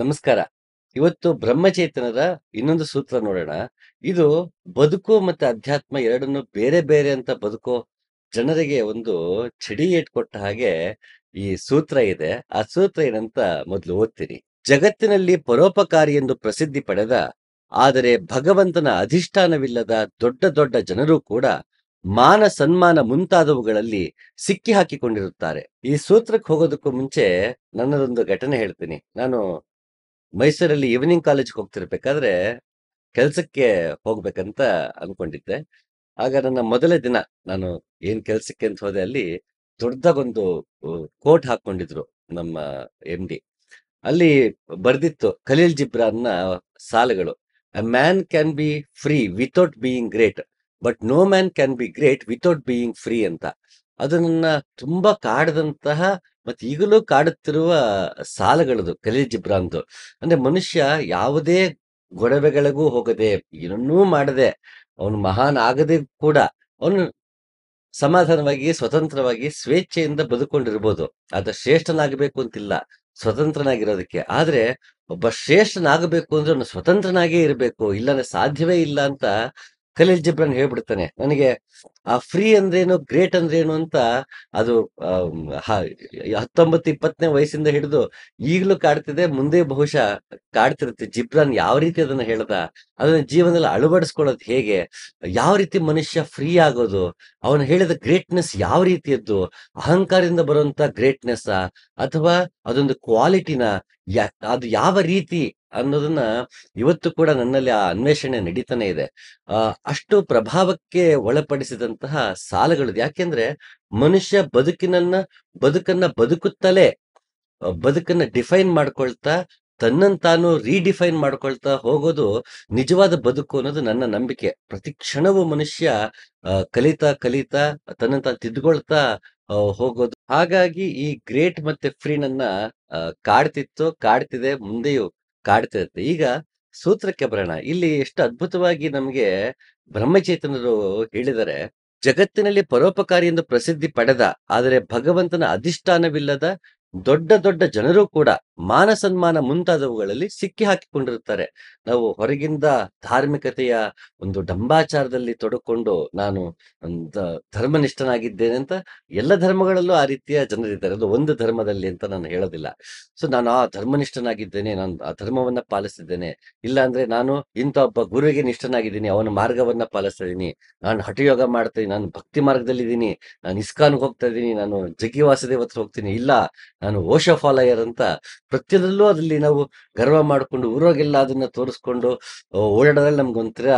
ನಮಸ್ಕಾರ ಇವತ್ತು ಬ್ರಹ್ಮಚೇತನದ ಇನ್ನೊಂದು ಸೂತ್ರ ನೋಡೋಣ ಇದು ಬದುಕು ಮತ್ತೆ ಅಧ್ಯಾತ್ಮ ಎರಡನ್ನು ಬೇರೆ ಬೇರೆ ಅಂತ ಬದುಕು ಜನರಿಗೆ ಒಂದು ಚಡಿ ಕೊಟ್ಟ ಹಾಗೆ ಈ ಸೂತ್ರ ಇದೆ ಆ ಸೂತ್ರ ಏನಂತ ಮೊದಲು ಓದ್ತೀನಿ ಜಗತ್ತಿನಲ್ಲಿ ಪರೋಪಕಾರಿ ಎಂದು ಪ್ರಸಿದ್ಧಿ ಪಡೆದ ಆದರೆ ಭಗವಂತನ ಅಧಿಷ್ಠಾನವಿಲ್ಲದ ದೊಡ್ಡ ದೊಡ್ಡ ಜನರು ಕೂಡ ಮಾನ ಸನ್ಮಾನ ಮುಂತಾದವುಗಳಲ್ಲಿ ಸಿಕ್ಕಿ ಹಾಕಿಕೊಂಡಿರುತ್ತಾರೆ ಈ ಸೂತ್ರಕ್ಕೆ ಹೋಗೋದಕ್ಕೂ ಮುಂಚೆ ನನ್ನದೊಂದು ಘಟನೆ ಹೇಳ್ತೀನಿ ನಾನು ಮೈಸೂರಲ್ಲಿ ಈವ್ನಿಂಗ್ ಕಾಲೇಜ್ಗೆ ಹೋಗ್ತಿರ್ಬೇಕಾದ್ರೆ ಕೆಲ್ಸಕ್ಕೆ ಹೋಗ್ಬೇಕಂತ ಅನ್ಕೊಂಡಿದ್ದೆ ಆಗ ನನ್ನ ಮೊದಲ ದಿನ ನಾನು ಏನ್ ಕೆಲ್ಸಕ್ಕೆ ಅಂತ ಹೋದೆ ಅಲ್ಲಿ ದೊಡ್ಡದಾಗೊಂದು ಕೋಟ್ ಹಾಕೊಂಡಿದ್ರು ನಮ್ಮ ಎಂ ಡಿ ಅಲ್ಲಿ ಬರ್ದಿತ್ತು ಖಲೀಲ್ ಜಿಬ್ರಾನ್ನ ಸಾಲುಗಳು a man can be free without being great but no man can be great without being free ಅಂತ ಅದು ನನ್ನ ತುಂಬಾ ಕಾಡದಂತಹ ಮತ್ತೆ ಈಗಲೂ ಕಾಡುತ್ತಿರುವ ಸಾಲಗಳದು ಖಲೀಲ್ ಜಿಬ್ರಾನ್ದು ಅಂದ್ರೆ ಮನುಷ್ಯ ಯಾವುದೇ ಗೊಡವೆಗಳಿಗೂ ಹೋಗದೆ ಏನನ್ನೂ ಮಾಡದೆ ಅವನು ಮಹಾನ್ ಆಗದೆ ಕೂಡ ಅವನು ಸಮಾಧಾನವಾಗಿ ಸ್ವತಂತ್ರವಾಗಿ ಸ್ವೇಚ್ಛೆಯಿಂದ ಬದುಕೊಂಡಿರ್ಬೋದು ಆತ ಶ್ರೇಷ್ಠನಾಗಬೇಕು ಅಂತಿಲ್ಲ ಸ್ವತಂತ್ರನಾಗಿರೋದಕ್ಕೆ ಆದ್ರೆ ಒಬ್ಬ ಶ್ರೇಷ್ಠನಾಗಬೇಕು ಅಂದ್ರೆ ಅವನು ಸ್ವತಂತ್ರನಾಗೇ ಇರಬೇಕು ಇಲ್ಲಾಂದ್ರೆ ಸಾಧ್ಯವೇ ಇಲ್ಲ ಅಂತ ಖಲೀಲ್ ಜಿಬ್ರಾನ್ ಹೇಳ್ಬಿಡ್ತಾನೆ ನನಗೆ ಆ ಫ್ರೀ ಅಂದ್ರೇನು ಗ್ರೇಟ್ ಅಂದ್ರೇನು ಅಂತ ಅದು ಹತ್ತೊಂಬತ್ತು ಇಪ್ಪತ್ತನೇ ವಯಸ್ಸಿಂದ ಹಿಡಿದು ಈಗಲೂ ಕಾಡ್ತಿದೆ ಮುಂದೆ ಬಹುಶಃ ಕಾಡ್ತಿರುತ್ತೆ ಜಿಬ್ರಾನ್ ಯಾವ ರೀತಿ ಅದನ್ನ ಹೇಳ್ದ ಅದನ್ನ ಜೀವನದಲ್ಲಿ ಅಳವಡಿಸ್ಕೊಳ್ಳೋದು ಹೇಗೆ ಯಾವ ರೀತಿ ಮನುಷ್ಯ ಫ್ರೀ ಆಗೋದು ಅವನು ಹೇಳಿದ ಗ್ರೇಟ್ನೆಸ್ ಯಾವ ರೀತಿಯದ್ದು ಅಹಂಕಾರದಿಂದ ಬರುವಂತ ಗ್ರೇಟ್ನೆಸ್ ಅಥವಾ ಅದೊಂದು ಕ್ವಾಲಿಟಿನ ಅದು ಯಾವ ರೀತಿ ಅನ್ನೋದನ್ನ ಇವತ್ತು ಕೂಡ ನನ್ನಲ್ಲಿ ಆ ಅನ್ವೇಷಣೆ ನಡೀತಾನೆ ಇದೆ ಅಷ್ಟು ಪ್ರಭಾವಕ್ಕೆ ಒಳಪಡಿಸಿದಂತಹ ಸಾಲಗಳು ಯಾಕೆಂದ್ರೆ ಮನುಷ್ಯ ಬದುಕಿನನ್ನ ಬದುಕನ್ನ ಬದುಕುತ್ತಲೇ ಬದುಕನ್ನ ಡಿಫೈನ್ ಮಾಡ್ಕೊಳ್ತಾ ತನ್ನಂತಾನು ತಾನು ರೀಡಿಫೈನ್ ಮಾಡ್ಕೊಳ್ತಾ ಹೋಗೋದು ನಿಜವಾದ ಬದುಕು ಅನ್ನೋದು ನನ್ನ ನಂಬಿಕೆ ಪ್ರತಿ ಕ್ಷಣವೂ ಮನುಷ್ಯ ಕಲಿತಾ ಕಲಿತಾ ತನ್ನಂತ ತಾನು ತಿದ್ಕೊಳ್ತಾ ಹೋಗೋದು ಹಾಗಾಗಿ ಈ ಗ್ರೇಟ್ ಮತ್ತೆ ಫ್ರೀನನ್ನ ಕಾಡ್ತಿತ್ತು ಕಾಡ್ತಿದೆ ಮುಂದೆಯೂ ಕಾಡ್ತಿರುತ್ತೆ ಈಗ ಸೂತ್ರಕ್ಕೆ ಬರೋಣ ಇಲ್ಲಿ ಎಷ್ಟು ಅದ್ಭುತವಾಗಿ ನಮ್ಗೆ ಬ್ರಹ್ಮಚೇತನರು ಹೇಳಿದರೆ ಜಗತ್ತಿನಲ್ಲಿ ಪರೋಪಕಾರಿ ಎಂದು ಪ್ರಸಿದ್ಧಿ ಪಡೆದ ಆದರೆ ಭಗವಂತನ ಅಧಿಷ್ಠಾನವಿಲ್ಲದ ದೊಡ್ಡ ದೊಡ್ಡ ಜನರು ಕೂಡ ಮಾನ ಸನ್ಮಾನ ಮುಂತಾದವುಗಳಲ್ಲಿ ಸಿಕ್ಕಿ ಹಾಕಿಕೊಂಡಿರುತ್ತಾರೆ ನಾವು ಹೊರಗಿಂದ ಧಾರ್ಮಿಕತೆಯ ಒಂದು ಡಂಬಾಚಾರದಲ್ಲಿ ತೊಡಕೊಂಡು ನಾನು ಧರ್ಮನಿಷ್ಠನಾಗಿದ್ದೇನೆ ಅಂತ ಎಲ್ಲ ಧರ್ಮಗಳಲ್ಲೂ ಆ ರೀತಿಯ ಜನರಿದ್ದಾರೆ ಅದು ಒಂದು ಧರ್ಮದಲ್ಲಿ ಅಂತ ನಾನು ಹೇಳೋದಿಲ್ಲ ಸೊ ನಾನು ಆ ಧರ್ಮನಿಷ್ಠನಾಗಿದ್ದೇನೆ ನಾನು ಆ ಧರ್ಮವನ್ನ ಪಾಲಿಸಿದ್ದೇನೆ ಇಲ್ಲ ಅಂದ್ರೆ ನಾನು ಇಂಥ ಒಬ್ಬ ಗುರುವಿಗೆ ನಿಷ್ಠನಾಗಿದ್ದೀನಿ ಅವನ ಮಾರ್ಗವನ್ನ ಪಾಲಿಸ್ತಾ ನಾನು ಹಠಯೋಗ ಮಾಡ್ತೀನಿ ನಾನು ಭಕ್ತಿ ಮಾರ್ಗದಲ್ಲಿದ್ದೀನಿ ನಾನು ಇಸ್ಕಾನ್ಗೆ ಹೋಗ್ತಾ ಇದ್ದೀನಿ ನಾನು ಜಗ್ಗಿ ವಾಸದೇವತ್ರ ಹೋಗ್ತೀನಿ ಇಲ್ಲ ನಾನು ಓಶೋ ಫಾಲೋಯರ್ ಅಂತ ಪ್ರತಿಯೊಂದರಲ್ಲೂ ಅದರಲ್ಲಿ ನಾವು ಗರ್ವ ಮಾಡಿಕೊಂಡು ಊರೋಗೆಲ್ಲ ಅದನ್ನ ತೋರಿಸ್ಕೊಂಡು ಓಡಾಡೋದ್ರಲ್ಲಿ ನಮ್ಗೊಂಥರ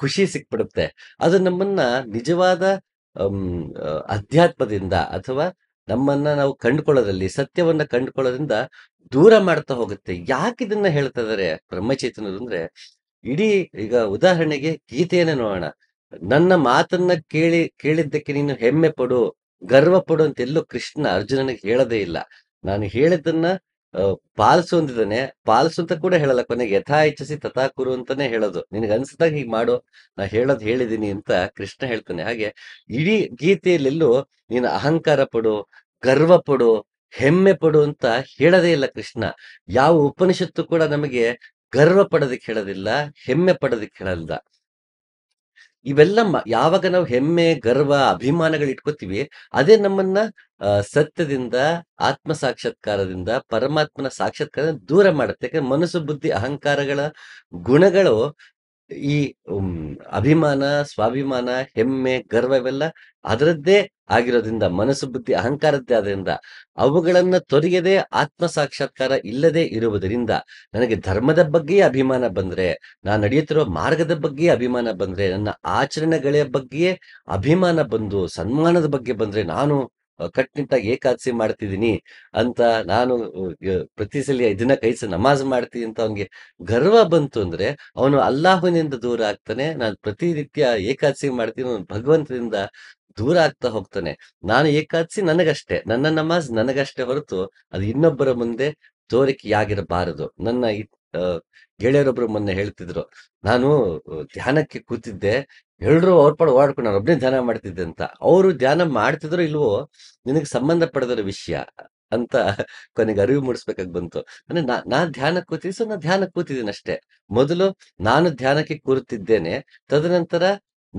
ಖುಷಿ ಸಿಕ್ಬಿಡುತ್ತೆ ಅದು ನಮ್ಮನ್ನ ನಿಜವಾದ ಅಧ್ಯಾತ್ಮದಿಂದ ಅಥವಾ ನಮ್ಮನ್ನ ನಾವು ಕಂಡುಕೊಳ್ಳೋದ್ರಲ್ಲಿ ಸತ್ಯವನ್ನ ಕಂಡುಕೊಳ್ಳೋದ್ರಿಂದ ದೂರ ಮಾಡ್ತಾ ಹೋಗುತ್ತೆ ಯಾಕೆ ಇದನ್ನ ಹೇಳ್ತಾ ಇದಾರೆ ಬ್ರಹ್ಮಚೇತನರು ಅಂದ್ರೆ ಇಡೀ ಈಗ ಉದಾಹರಣೆಗೆ ಗೀತೆಯನ್ನ ನೋಡೋಣ ನನ್ನ ಮಾತನ್ನ ಕೇಳಿ ಕೇಳಿದ್ದಕ್ಕೆ ನೀನು ಹೆಮ್ಮೆ ಪಡು ಗರ್ವ ಪಡು ಅಂತ ಎಲ್ಲೂ ಕೃಷ್ಣ ಅರ್ಜುನನಿಗೆ ಹೇಳದೇ ಇಲ್ಲ ನಾನು ಹೇಳಿದ್ದನ್ನ ಪಾಲಿಸು ಅಂದಿದ್ದಾನೆ ಪಾಲಿಸು ಅಂತ ಕೂಡ ಹೇಳಲ್ಲ ಕೊನೆಗೆ ಯಥಾ ಇಚ್ಛಿಸಿ ತಥಾ ಕುರು ಅಂತಾನೆ ಹೇಳೋದು ನಿನಗೆ ಅನ್ಸದಾಗ ಹೀಗೆ ಮಾಡು ನಾ ಹೇಳೋದು ಹೇಳಿದೀನಿ ಅಂತ ಕೃಷ್ಣ ಹೇಳ್ತಾನೆ ಹಾಗೆ ಇಡೀ ಗೀತೆಯಲ್ಲೆಲ್ಲೂ ನೀನು ಅಹಂಕಾರ ಪಡು ಗರ್ವ ಪಡು ಹೆಮ್ಮೆ ಪಡು ಅಂತ ಹೇಳದೇ ಇಲ್ಲ ಕೃಷ್ಣ ಯಾವ ಉಪನಿಷತ್ತು ಕೂಡ ನಮಗೆ ಗರ್ವ ಪಡೋದಕ್ಕೆ ಹೇಳೋದಿಲ್ಲ ಹೆಮ್ಮೆ ಪಡೋದಕ್ಕೆ ಹೇಳಲ್ಲ ಇವೆಲ್ಲ ಯಾವಾಗ ನಾವು ಹೆಮ್ಮೆ ಗರ್ವ ಅಭಿಮಾನಗಳು ಇಟ್ಕೋತೀವಿ ಅದೇ ನಮ್ಮನ್ನ ಸತ್ಯದಿಂದ ಆತ್ಮ ಸಾಕ್ಷಾತ್ಕಾರದಿಂದ ಪರಮಾತ್ಮನ ಸಾಕ್ಷಾತ್ಕಾರ ದೂರ ಮಾಡುತ್ತೆ ಯಾಕಂದ್ರೆ ಮನಸ್ಸು ಬುದ್ಧಿ ಅಹಂಕಾರಗಳ ಗುಣಗಳು ಈ ಅಭಿಮಾನ ಸ್ವಾಭಿಮಾನ ಹೆಮ್ಮೆ ಗರ್ವವೆಲ್ಲ ಅದರದ್ದೇ ಆಗಿರೋದ್ರಿಂದ ಮನಸ್ಸು ಬುದ್ಧಿ ಅಹಂಕಾರದ್ದೇ ಆದ್ರಿಂದ ಅವುಗಳನ್ನ ತೊರೆಯದೆ ಆತ್ಮ ಸಾಕ್ಷಾತ್ಕಾರ ಇಲ್ಲದೆ ಇರುವುದರಿಂದ ನನಗೆ ಧರ್ಮದ ಬಗ್ಗೆ ಅಭಿಮಾನ ಬಂದ್ರೆ ನಾನು ನಡೆಯುತ್ತಿರುವ ಮಾರ್ಗದ ಬಗ್ಗೆ ಅಭಿಮಾನ ಬಂದ್ರೆ ನನ್ನ ಆಚರಣೆಗಳ ಬಗ್ಗೆಯೇ ಅಭಿಮಾನ ಬಂದು ಸನ್ಮಾನದ ಬಗ್ಗೆ ಬಂದ್ರೆ ನಾನು ಕಟ್ನಿಟ್ಟಾಗಿ ಏಕಾದಶಿ ಮಾಡ್ತಿದ್ದೀನಿ ಅಂತ ನಾನು ಪ್ರತಿ ಸಲ ಇದನ್ನ ಕೈಸ ನಮಾಜ್ ಮಾಡ್ತೀನಿ ಅಂತ ಅವನಿಗೆ ಗರ್ವ ಬಂತು ಅಂದ್ರೆ ಅವನು ಅಲ್ಲಾಹುನಿಂದ ದೂರ ಆಗ್ತಾನೆ ನಾನು ಪ್ರತಿ ರೀತಿಯ ಮಾಡ್ತೀನಿ ಅವನು ಭಗವಂತನಿಂದ ದೂರ ಆಗ್ತಾ ಹೋಗ್ತಾನೆ ನಾನು ಏಕಾದಶಿ ನನಗಷ್ಟೇ ನನ್ನ ನಮಾಜ್ ನನಗಷ್ಟೇ ಹೊರತು ಅದು ಇನ್ನೊಬ್ಬರ ಮುಂದೆ ತೋರಿಕೆಯಾಗಿರಬಾರದು ನನ್ನ ಗೆಳೆಯರೊಬ್ರು ಮೊನ್ನೆ ಹೇಳ್ತಿದ್ರು ನಾನು ಧ್ಯಾನಕ್ಕೆ ಕೂತಿದ್ದೆ ಎಲ್ರು ಅವ್ರ ಪಡ ಓಡಾಡ್ಕೊಂಡು ನಾನು ಒಬ್ಬನೇ ಧ್ಯಾನ ಮಾಡ್ತಿದ್ದೆ ಅಂತ ಅವರು ಧ್ಯಾನ ಮಾಡ್ತಿದ್ರು ಇಲ್ವೋ ನಿನಗೆ ಸಂಬಂಧಪಡದರ ವಿಷಯ ಅಂತ ಕೊನೆಗೆ ಅರಿವು ಮೂಡಿಸ್ಬೇಕಾಗಿ ಬಂತು ಅಂದ್ರೆ ನಾ ನಾ ಧ್ಯಾನಕ್ಕೆ ಕೂತಿದ್ದೆ ಸೊ ನಾ ಧ್ಯಾನ ಕೂತಿದ್ದೀನಿ ಅಷ್ಟೇ ಮೊದಲು ನಾನು ಧ್ಯಾನಕ್ಕೆ ಕೂರುತ್ತಿದ್ದೇನೆ ತದನಂತರ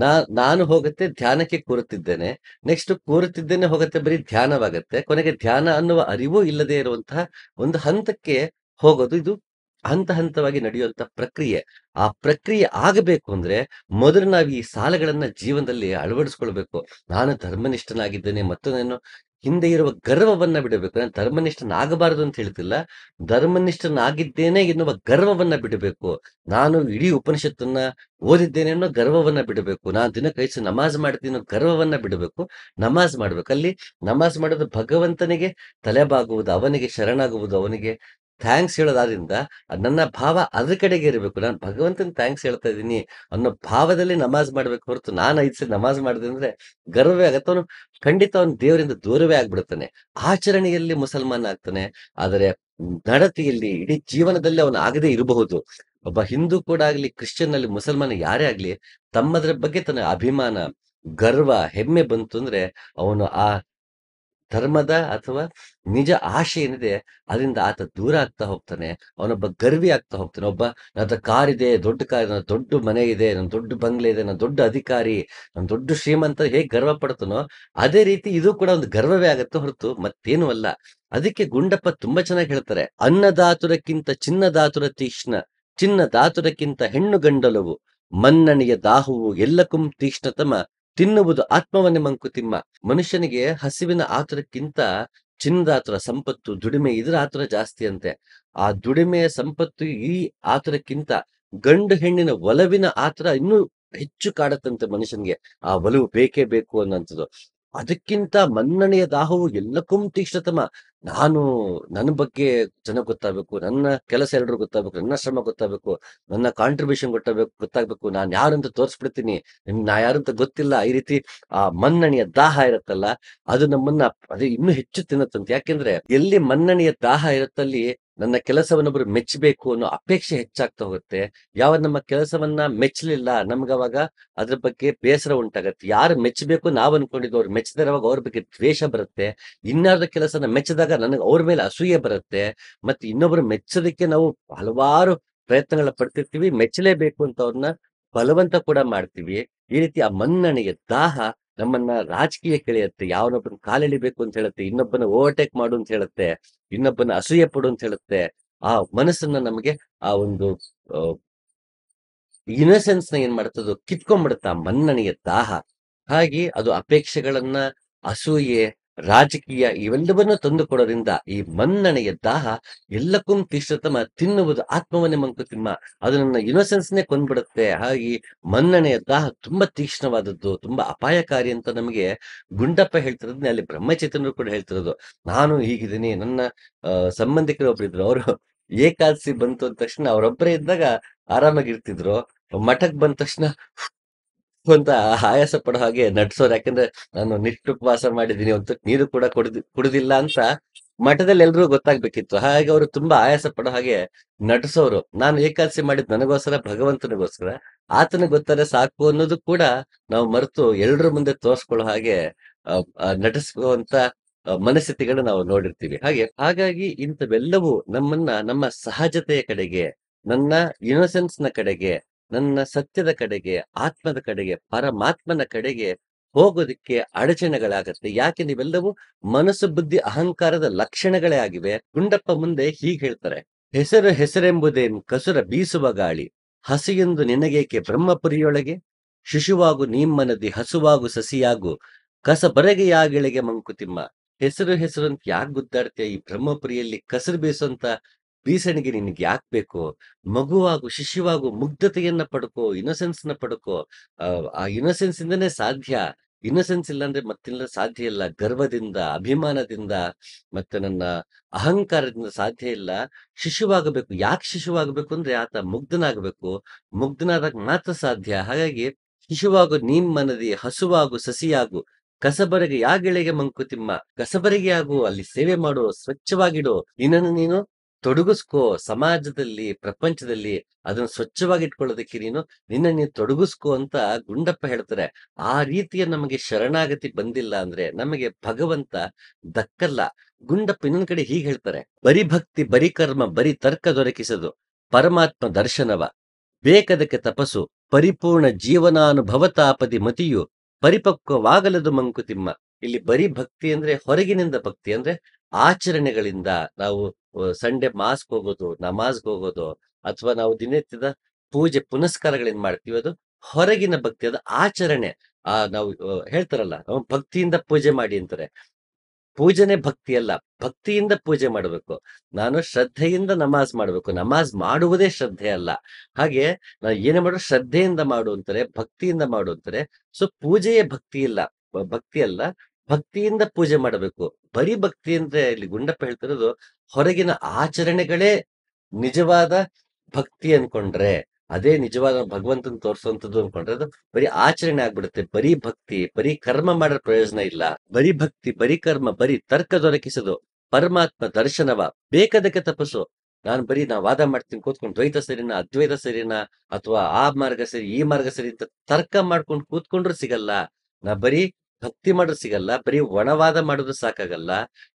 ನಾ ನಾನು ಹೋಗುತ್ತೆ ಧ್ಯಾನಕ್ಕೆ ಕೂರುತ್ತಿದ್ದೇನೆ ನೆಕ್ಸ್ಟ್ ಕೂರುತ್ತಿದ್ದೇನೆ ಹೋಗುತ್ತೆ ಬರೀ ಧ್ಯಾನವಾಗತ್ತೆ ಕೊನೆಗೆ ಧ್ಯಾನ ಅನ್ನುವ ಅರಿವು ಇಲ್ಲದೆ ಇರುವಂತಹ ಒಂದು ಹಂತಕ್ಕೆ ಹೋಗೋದು ಇದು ಹಂತ ಹಂತವಾಗಿ ನಡೆಯುವಂತ ಪ್ರಕ್ರಿಯೆ ಆ ಪ್ರಕ್ರಿಯೆ ಆಗಬೇಕು ಅಂದ್ರೆ ಮೊದಲು ನಾವು ಈ ಸಾಲಗಳನ್ನ ಜೀವನದಲ್ಲಿ ಅಳವಡಿಸ್ಕೊಳ್ಬೇಕು ನಾನು ಧರ್ಮನಿಷ್ಠನಾಗಿದ್ದೇನೆ ಮತ್ತು ನಾನು ಹಿಂದೆ ಇರುವ ಗರ್ವವನ್ನ ಬಿಡಬೇಕು ನಾನು ಧರ್ಮನಿಷ್ಠನಾಗಬಾರದು ಅಂತ ಹೇಳ್ತಿಲ್ಲ ಧರ್ಮನಿಷ್ಠನಾಗಿದ್ದೇನೆ ಎನ್ನುವ ಗರ್ವವನ್ನ ಬಿಡಬೇಕು ನಾನು ಇಡೀ ಉಪನಿಷತ್ತನ್ನ ಓದಿದ್ದೇನೆ ಅನ್ನೋ ಗರ್ವವನ್ನ ಬಿಡಬೇಕು ನಾನು ದಿನ ಕೈಸು ನಮಾಜ್ ಮಾಡ್ತೀನಿ ಗರ್ವವನ್ನ ಬಿಡಬೇಕು ನಮಾಜ್ ಮಾಡ್ಬೇಕು ಅಲ್ಲಿ ನಮಾಜ್ ಮಾಡೋದು ಭಗವಂತನಿಗೆ ತಲೆಬಾಗುವುದು ಅವನಿಗೆ ಶರಣಾಗುವುದು ಅವನಿಗೆ ಥ್ಯಾಂಕ್ಸ್ ಹೇಳೋದಾದ್ರಿಂದ ನನ್ನ ಭಾವ ಅದ್ರ ಕಡೆಗೆ ಇರಬೇಕು ನಾನು ಭಗವಂತನ ಥ್ಯಾಂಕ್ಸ್ ಹೇಳ್ತಾ ಇದ್ದೀನಿ ಅನ್ನೋ ಭಾವದಲ್ಲಿ ನಮಾಜ್ ಮಾಡ್ಬೇಕು ಹೊರತು ನಾನು ಐದು ಸರಿ ನಮಾಜ್ ಮಾಡಿದೆ ಅಂದ್ರೆ ಗರ್ವವೇ ಆಗತ್ತೆ ಅವನು ಖಂಡಿತ ಅವನು ದೇವರಿಂದ ದೂರವೇ ಆಗ್ಬಿಡ್ತಾನೆ ಆಚರಣೆಯಲ್ಲಿ ಮುಸಲ್ಮಾನ್ ಆಗ್ತಾನೆ ಆದರೆ ನಡತೆಯಲ್ಲಿ ಇಡೀ ಜೀವನದಲ್ಲಿ ಅವನು ಆಗದೇ ಇರಬಹುದು ಒಬ್ಬ ಹಿಂದೂ ಕೂಡ ಆಗ್ಲಿ ಕ್ರಿಶ್ಚಿಯನ್ ಅಲ್ಲಿ ಮುಸಲ್ಮಾನ ಯಾರೇ ಆಗ್ಲಿ ತಮ್ಮದ್ರ ಬಗ್ಗೆ ತನ್ನ ಅಭಿಮಾನ ಗರ್ವ ಹೆಮ್ಮೆ ಬಂತು ಅಂದ್ರೆ ಅವನು ಆ ಧರ್ಮದ ಅಥವಾ ನಿಜ ಆಶೆ ಏನಿದೆ ಅದರಿಂದ ಆತ ದೂರ ಆಗ್ತಾ ಹೋಗ್ತಾನೆ ಅವನೊಬ್ಬ ಗರ್ವಿ ಆಗ್ತಾ ಹೋಗ್ತಾನೆ ಒಬ್ಬ ನನ್ನ ಇದೆ ದೊಡ್ಡ ಕಾರ್ ನನ್ನ ದೊಡ್ಡ ಮನೆ ಇದೆ ನನ್ನ ದೊಡ್ಡ ಬಂಗ್ಲೆ ಇದೆ ನನ್ನ ದೊಡ್ಡ ಅಧಿಕಾರಿ ನನ್ನ ದೊಡ್ಡ ಶ್ರೀಮಂತ ಹೇಗೆ ಗರ್ವ ಪಡ್ತಾನೋ ಅದೇ ರೀತಿ ಇದು ಕೂಡ ಒಂದು ಗರ್ವವೇ ಆಗುತ್ತೆ ಹೊರತು ಮತ್ತೇನು ಅಲ್ಲ ಅದಕ್ಕೆ ಗುಂಡಪ್ಪ ತುಂಬಾ ಚೆನ್ನಾಗಿ ಹೇಳ್ತಾರೆ ಅನ್ನದಾತುರಕ್ಕಿಂತ ಚಿನ್ನದಾತುರ ತೀಕ್ಷ್ಣ ದಾತುರಕ್ಕಿಂತ ಹೆಣ್ಣು ಗಂಡಲವು ಮನ್ನಣೆಯ ದಾಹುವು ಎಲ್ಲಕ್ಕೂ ತೀಕ್ಷ್ಣತಮ ತಿನ್ನುವುದು ಆತ್ಮವನ್ನೇ ಮಂಕುತಿಮ್ಮ ಮನುಷ್ಯನಿಗೆ ಹಸಿವಿನ ಆತರಕ್ಕಿಂತ ಚಿನ್ನದ ಆತರ ಸಂಪತ್ತು ದುಡಿಮೆ ಇದರ ಆತರ ಜಾಸ್ತಿ ಅಂತೆ ಆ ದುಡಿಮೆಯ ಸಂಪತ್ತು ಈ ಆತರಕ್ಕಿಂತ ಗಂಡು ಹೆಣ್ಣಿನ ಒಲವಿನ ಆತರ ಇನ್ನೂ ಹೆಚ್ಚು ಕಾಡತ್ತಂತೆ ಮನುಷ್ಯನಿಗೆ ಆ ಒಲವು ಬೇಕೇ ಬೇಕು ಅನ್ನೋಂಥದ್ದು ಅದಕ್ಕಿಂತ ಮನ್ನಣೆಯ ದಾಹವು ಎಲ್ಲಕ್ಕೂ ತೀಕ್ಷ್ಣತಮ ನಾನು ನನ್ನ ಬಗ್ಗೆ ಜನ ಗೊತ್ತಾಗಬೇಕು ನನ್ನ ಕೆಲಸ ಎಲ್ಲರೂ ಗೊತ್ತಾಗಬೇಕು ನನ್ನ ಶ್ರಮ ಗೊತ್ತಾಗಬೇಕು ನನ್ನ ಕಾಂಟ್ರಿಬ್ಯೂಷನ್ ಗೊತ್ತಾಗಬೇಕು ಗೊತ್ತಾಗಬೇಕು ನಾನು ಯಾರಂತ ತೋರಿಸ್ಬಿಡ್ತೀನಿ ನಾ ಯಾರಂತ ಗೊತ್ತಿಲ್ಲ ಈ ರೀತಿ ಆ ಮನ್ನಣೆಯ ದಾಹ ಇರುತ್ತಲ್ಲ ಅದು ನಮ್ಮನ್ನ ಅದು ಇನ್ನೂ ಹೆಚ್ಚು ತಿನ್ನತ್ತಂತೆ ಯಾಕೆಂದ್ರೆ ಎಲ್ಲಿ ಮನ್ನಣೆಯ ದಾಹ ಇರುತ್ತಲ್ಲಿ ನನ್ನ ಕೆಲಸವನ್ನೊಬ್ರು ಮೆಚ್ಚಬೇಕು ಅನ್ನೋ ಅಪೇಕ್ಷೆ ಹೆಚ್ಚಾಗ್ತಾ ಹೋಗುತ್ತೆ ಯಾವ ನಮ್ಮ ಕೆಲಸವನ್ನ ಮೆಚ್ಚಲಿಲ್ಲ ಅವಾಗ ಅದ್ರ ಬಗ್ಗೆ ಬೇಸರ ಉಂಟಾಗತ್ತೆ ಯಾರು ಮೆಚ್ಚಬೇಕು ನಾವು ಅನ್ಕೊಂಡಿದ್ದು ಅವ್ರು ಅವಾಗ ಅವ್ರ ಬಗ್ಗೆ ದ್ವೇಷ ಬರುತ್ತೆ ಇನ್ನಾರ್ದ ಕೆಲಸನ ಮೆಚ್ಚದಾಗ ನನಗೆ ಅವ್ರ ಮೇಲೆ ಅಸೂಯೆ ಬರುತ್ತೆ ಮತ್ತೆ ಇನ್ನೊಬ್ರು ಮೆಚ್ಚೋದಕ್ಕೆ ನಾವು ಹಲವಾರು ಪ್ರಯತ್ನಗಳ ಪಡ್ತಿರ್ತೀವಿ ಮೆಚ್ಚಲೇಬೇಕು ಅಂತ ಅವ್ರನ್ನ ಬಲವಂತ ಕೂಡ ಮಾಡ್ತೀವಿ ಈ ರೀತಿ ಆ ಮನ್ನಣೆಯ ದಾಹ ನಮ್ಮನ್ನ ರಾಜಕೀಯ ಕೆಳೆಯತ್ತೆ ಯಾವನೊಬ್ಬನ ಕಾಲೆಳಿಬೇಕು ಅಂತ ಹೇಳುತ್ತೆ ಇನ್ನೊಬ್ಬನ ಓವರ್ಟೇಕ್ ಮಾಡು ಅಂತ ಹೇಳುತ್ತೆ ಇನ್ನೊಬ್ಬನ ಅಸೂಯೆ ಪಡು ಅಂತ ಹೇಳುತ್ತೆ ಆ ಮನಸ್ಸನ್ನ ನಮಗೆ ಆ ಒಂದು ಇನ್ನೊಸೆನ್ಸ್ ನ ಏನ್ ಮಾಡ್ತದೋ ಕಿತ್ಕೊಂಡ್ಬಿಡುತ್ತೆ ಆ ಮನ್ನಣೆಯ ದಾಹ ಹಾಗೆ ಅದು ಅಪೇಕ್ಷೆಗಳನ್ನ ಅಸೂಯೆ ರಾಜಕೀಯ ಇವೆಲ್ಲವನ್ನೂ ಕೊಡೋದ್ರಿಂದ ಈ ಮನ್ನಣೆಯ ದಾಹ ಎಲ್ಲಕ್ಕೂ ತೀಕ್ಷ್ಣತಮ ತಿನ್ನುವುದು ಆತ್ಮವನ್ನೇ ತಿಮ್ಮ ಅದು ನನ್ನ ಇನ್ನೋಸೆನ್ಸ್ನೇ ಕೊಂದ್ಬಿಡುತ್ತೆ ಹಾಗಾಗಿ ಮನ್ನಣೆಯ ದಾಹ ತುಂಬಾ ತೀಕ್ಷ್ಣವಾದದ್ದು ತುಂಬಾ ಅಪಾಯಕಾರಿ ಅಂತ ನಮಗೆ ಗುಂಡಪ್ಪ ಹೇಳ್ತಿರೋದ್ನೆ ಅಲ್ಲಿ ಬ್ರಹ್ಮಚೇತನರು ಕೂಡ ಹೇಳ್ತಿರೋದು ನಾನು ಹೀಗಿದ್ದೀನಿ ನನ್ನ ಸಂಬಂಧಿಕರು ಒಬ್ಬರಿದ್ರು ಅವರು ಏಕಾದಶಿ ಬಂತು ಅಂದ ತಕ್ಷಣ ಅವರೊಬ್ಬರೇ ಇದ್ದಾಗ ಆರಾಮಾಗಿರ್ತಿದ್ರು ಮಠಕ್ ಬಂದ ತಕ್ಷಣ ಅಂತ ಆಯಾಸ ಪಡೋ ಹಾಗೆ ನಟಿಸೋರು ಯಾಕಂದ್ರೆ ನಾನು ಉಪವಾಸ ಮಾಡಿದೀನಿ ಒಂದು ನೀರು ಕೂಡ ಕುಡಿದ ಕುಡಿದಿಲ್ಲ ಅಂತ ಮಠದಲ್ಲಿ ಎಲ್ರಿಗೂ ಗೊತ್ತಾಗ್ಬೇಕಿತ್ತು ಹಾಗೆ ಅವರು ತುಂಬಾ ಆಯಾಸ ಪಡೋ ಹಾಗೆ ನಟಿಸೋರು ನಾನು ಏಕಾದಶಿ ಮಾಡಿದ್ ನನಗೋಸ್ಕರ ಭಗವಂತನಿಗೋಸ್ಕರ ಆತನ ಗೊತ್ತಾರೆ ಸಾಕು ಅನ್ನೋದು ಕೂಡ ನಾವು ಮರೆತು ಎಲ್ರ ಮುಂದೆ ತೋರ್ಸ್ಕೊಳ್ಳೋ ಹಾಗೆ ನಟಿಸುವಂತ ಮನಸ್ಥಿತಿಗಳನ್ನ ನಾವು ನೋಡಿರ್ತೀವಿ ಹಾಗೆ ಹಾಗಾಗಿ ಇಂಥವೆಲ್ಲವೂ ನಮ್ಮನ್ನ ನಮ್ಮ ಸಹಜತೆಯ ಕಡೆಗೆ ನನ್ನ ಇನ್ನೋಸೆನ್ಸ್ ನ ಕಡೆಗೆ ನನ್ನ ಸತ್ಯದ ಕಡೆಗೆ ಆತ್ಮದ ಕಡೆಗೆ ಪರಮಾತ್ಮನ ಕಡೆಗೆ ಹೋಗೋದಕ್ಕೆ ಅಡಚಣೆಗಳಾಗತ್ತೆ ಯಾಕೆ ನೀವೆಲ್ಲವೂ ಮನಸ್ಸು ಬುದ್ಧಿ ಅಹಂಕಾರದ ಲಕ್ಷಣಗಳೇ ಆಗಿವೆ ಗುಂಡಪ್ಪ ಮುಂದೆ ಹೀಗೆ ಹೇಳ್ತಾರೆ ಹೆಸರು ಹೆಸರೆಂಬುದೇನ್ ಕಸುರ ಬೀಸುವ ಗಾಳಿ ಹಸಿಯೆಂದು ನಿನಗೇಕೆ ಬ್ರಹ್ಮಪುರಿಯೊಳಗೆ ಶಿಶುವಾಗು ನೀಮ್ಮನದಿ ಹಸುವಾಗು ಸಸಿಯಾಗು ಕಸ ಬರಗೆಯಾಗಿಳಿಗೆ ಮಂಕುತಿಮ್ಮ ಹೆಸರು ಹೆಸರು ಅಂತ ಯಾಕೆ ಗೊತ್ತಾಡ್ತೀಯ ಈ ಬ್ರಹ್ಮಪುರಿಯಲ್ಲಿ ಕಸರು ಬೀಸುವಂತ ಬೀಸಣಿಗೆ ನಿನಗೆ ಯಾಕೆ ಬೇಕು ಮಗುವಾಗು ಶಿಶುವಾಗು ಮುಗ್ಧತೆಯನ್ನ ಪಡ್ಕೋ ಇನ್ನೊಸೆನ್ಸ್ ನ ಪಡ್ಕೋ ಆ ಇನ್ನೊಸೆನ್ಸ್ ಇಂದನೇ ಸಾಧ್ಯ ಇನ್ನೊಸೆನ್ಸ್ ಇಲ್ಲಾಂದ್ರೆ ಮತ್ತಿಲ್ಲ ಸಾಧ್ಯ ಇಲ್ಲ ಗರ್ವದಿಂದ ಅಭಿಮಾನದಿಂದ ಮತ್ತೆ ನನ್ನ ಅಹಂಕಾರದಿಂದ ಸಾಧ್ಯ ಇಲ್ಲ ಶಿಶುವಾಗಬೇಕು ಯಾಕೆ ಶಿಶುವಾಗಬೇಕು ಅಂದ್ರೆ ಆತ ಮುಗ್ಧನಾಗಬೇಕು ಮುಗ್ಧನಾದಾಗ ಮಾತ್ರ ಸಾಧ್ಯ ಹಾಗಾಗಿ ಶಿಶುವಾಗು ನೀನ್ ಮನದಿ ಹಸುವಾಗು ಸಸಿಯಾಗು ಯಾ ಗೆಳೆಗೆ ಮಂಕುತಿಮ್ಮ ಕಸಬರಿಗೆ ಆಗು ಅಲ್ಲಿ ಸೇವೆ ಮಾಡು ಸ್ವಚ್ಛವಾಗಿಡು ನಿನ್ನನ್ನು ನೀನು ತೊಡಗಿಸ್ಕೋ ಸಮಾಜದಲ್ಲಿ ಪ್ರಪಂಚದಲ್ಲಿ ಅದನ್ನ ಸ್ವಚ್ಛವಾಗಿ ಇಟ್ಕೊಳ್ಳೋದಕ್ಕೆ ನೀನು ನಿನ್ನ ನೀ ತೊಡಗಿಸ್ಕೋ ಅಂತ ಗುಂಡಪ್ಪ ಹೇಳ್ತಾರೆ ಆ ರೀತಿಯ ನಮಗೆ ಶರಣಾಗತಿ ಬಂದಿಲ್ಲ ಅಂದ್ರೆ ನಮಗೆ ಭಗವಂತ ದಕ್ಕಲ್ಲ ಗುಂಡಪ್ಪ ಇನ್ನೊಂದ್ ಕಡೆ ಹೀಗೆ ಹೇಳ್ತಾರೆ ಬರಿ ಭಕ್ತಿ ಬರಿ ಕರ್ಮ ಬರಿ ತರ್ಕ ದೊರಕಿಸದು ಪರಮಾತ್ಮ ದರ್ಶನವ ಬೇಕದಕ್ಕೆ ತಪಸ್ಸು ಪರಿಪೂರ್ಣ ಜೀವನಾನುಭವ ತಾಪದಿ ಮತಿಯು ಪರಿಪಕ್ವವಾಗಲದು ಮಂಕುತಿಮ್ಮ ಇಲ್ಲಿ ಬರೀ ಭಕ್ತಿ ಅಂದ್ರೆ ಹೊರಗಿನಿಂದ ಭಕ್ತಿ ಅಂದ್ರೆ ಆಚರಣೆಗಳಿಂದ ನಾವು ಸಂಡೆ ಮಾಸ್ಕ್ ಹೋಗೋದು ನಮಾಜ್ಗೆ ಹೋಗೋದು ಅಥವಾ ನಾವು ದಿನನಿತ್ಯದ ಪೂಜೆ ಪುನಸ್ಕಾರಗಳಿಂದ ಮಾಡ್ತೀವಿ ಅದು ಹೊರಗಿನ ಭಕ್ತಿ ಅದು ಆಚರಣೆ ಆ ನಾವು ಹೇಳ್ತಾರಲ್ಲ ಭಕ್ತಿಯಿಂದ ಪೂಜೆ ಮಾಡಿ ಅಂತಾರೆ ಪೂಜನೆ ಭಕ್ತಿ ಅಲ್ಲ ಭಕ್ತಿಯಿಂದ ಪೂಜೆ ಮಾಡಬೇಕು ನಾನು ಶ್ರದ್ಧೆಯಿಂದ ನಮಾಜ್ ಮಾಡಬೇಕು ನಮಾಜ್ ಮಾಡುವುದೇ ಶ್ರದ್ಧೆ ಅಲ್ಲ ಹಾಗೆ ನಾವು ಏನೇ ಮಾಡೋ ಶ್ರದ್ಧೆಯಿಂದ ಮಾಡು ಅಂತಾರೆ ಭಕ್ತಿಯಿಂದ ಮಾಡು ಅಂತಾರೆ ಸೊ ಪೂಜೆಯೇ ಭಕ್ತಿ ಇಲ್ಲ ಭಕ್ತಿ ಅಲ್ಲ ಭಕ್ತಿಯಿಂದ ಪೂಜೆ ಮಾಡಬೇಕು ಬರೀ ಭಕ್ತಿ ಅಂದ್ರೆ ಇಲ್ಲಿ ಗುಂಡಪ್ಪ ಹೇಳ್ತಿರೋದು ಹೊರಗಿನ ಆಚರಣೆಗಳೇ ನಿಜವಾದ ಭಕ್ತಿ ಅನ್ಕೊಂಡ್ರೆ ಅದೇ ನಿಜವಾದ ಭಗವಂತನ ತೋರಿಸುವಂಥದ್ದು ಅನ್ಕೊಂಡ್ರೆ ಅದು ಬರೀ ಆಚರಣೆ ಆಗ್ಬಿಡುತ್ತೆ ಬರೀ ಭಕ್ತಿ ಬರೀ ಕರ್ಮ ಮಾಡೋ ಪ್ರಯೋಜನ ಇಲ್ಲ ಬರೀ ಭಕ್ತಿ ಬರೀ ಕರ್ಮ ಬರೀ ತರ್ಕ ದೊರಕಿಸೋದು ಪರಮಾತ್ಮ ದರ್ಶನವ ಬೇಕದಕ್ಕೆ ತಪಸ್ಸು ನಾನು ಬರೀ ನಾ ವಾದ ಮಾಡ್ತೀನಿ ಕೂತ್ಕೊಂಡು ದ್ವೈತ ಸರಿನಾ ಅದ್ವೈತ ಸರಿನಾ ಅಥವಾ ಆ ಮಾರ್ಗ ಸರಿ ಈ ಮಾರ್ಗ ಸರಿ ಅಂತ ತರ್ಕ ಮಾಡ್ಕೊಂಡು ಕೂತ್ಕೊಂಡ್ರೂ ಸಿಗಲ್ಲ ನಾ ಬರೀ ಭಕ್ತಿ ಮಾಡಿದ್ರೆ ಸಿಗಲ್ಲ ಬರೀ ಒಣವಾದ ಮಾಡಿದ್ರೆ ಸಾಕಾಗಲ್ಲ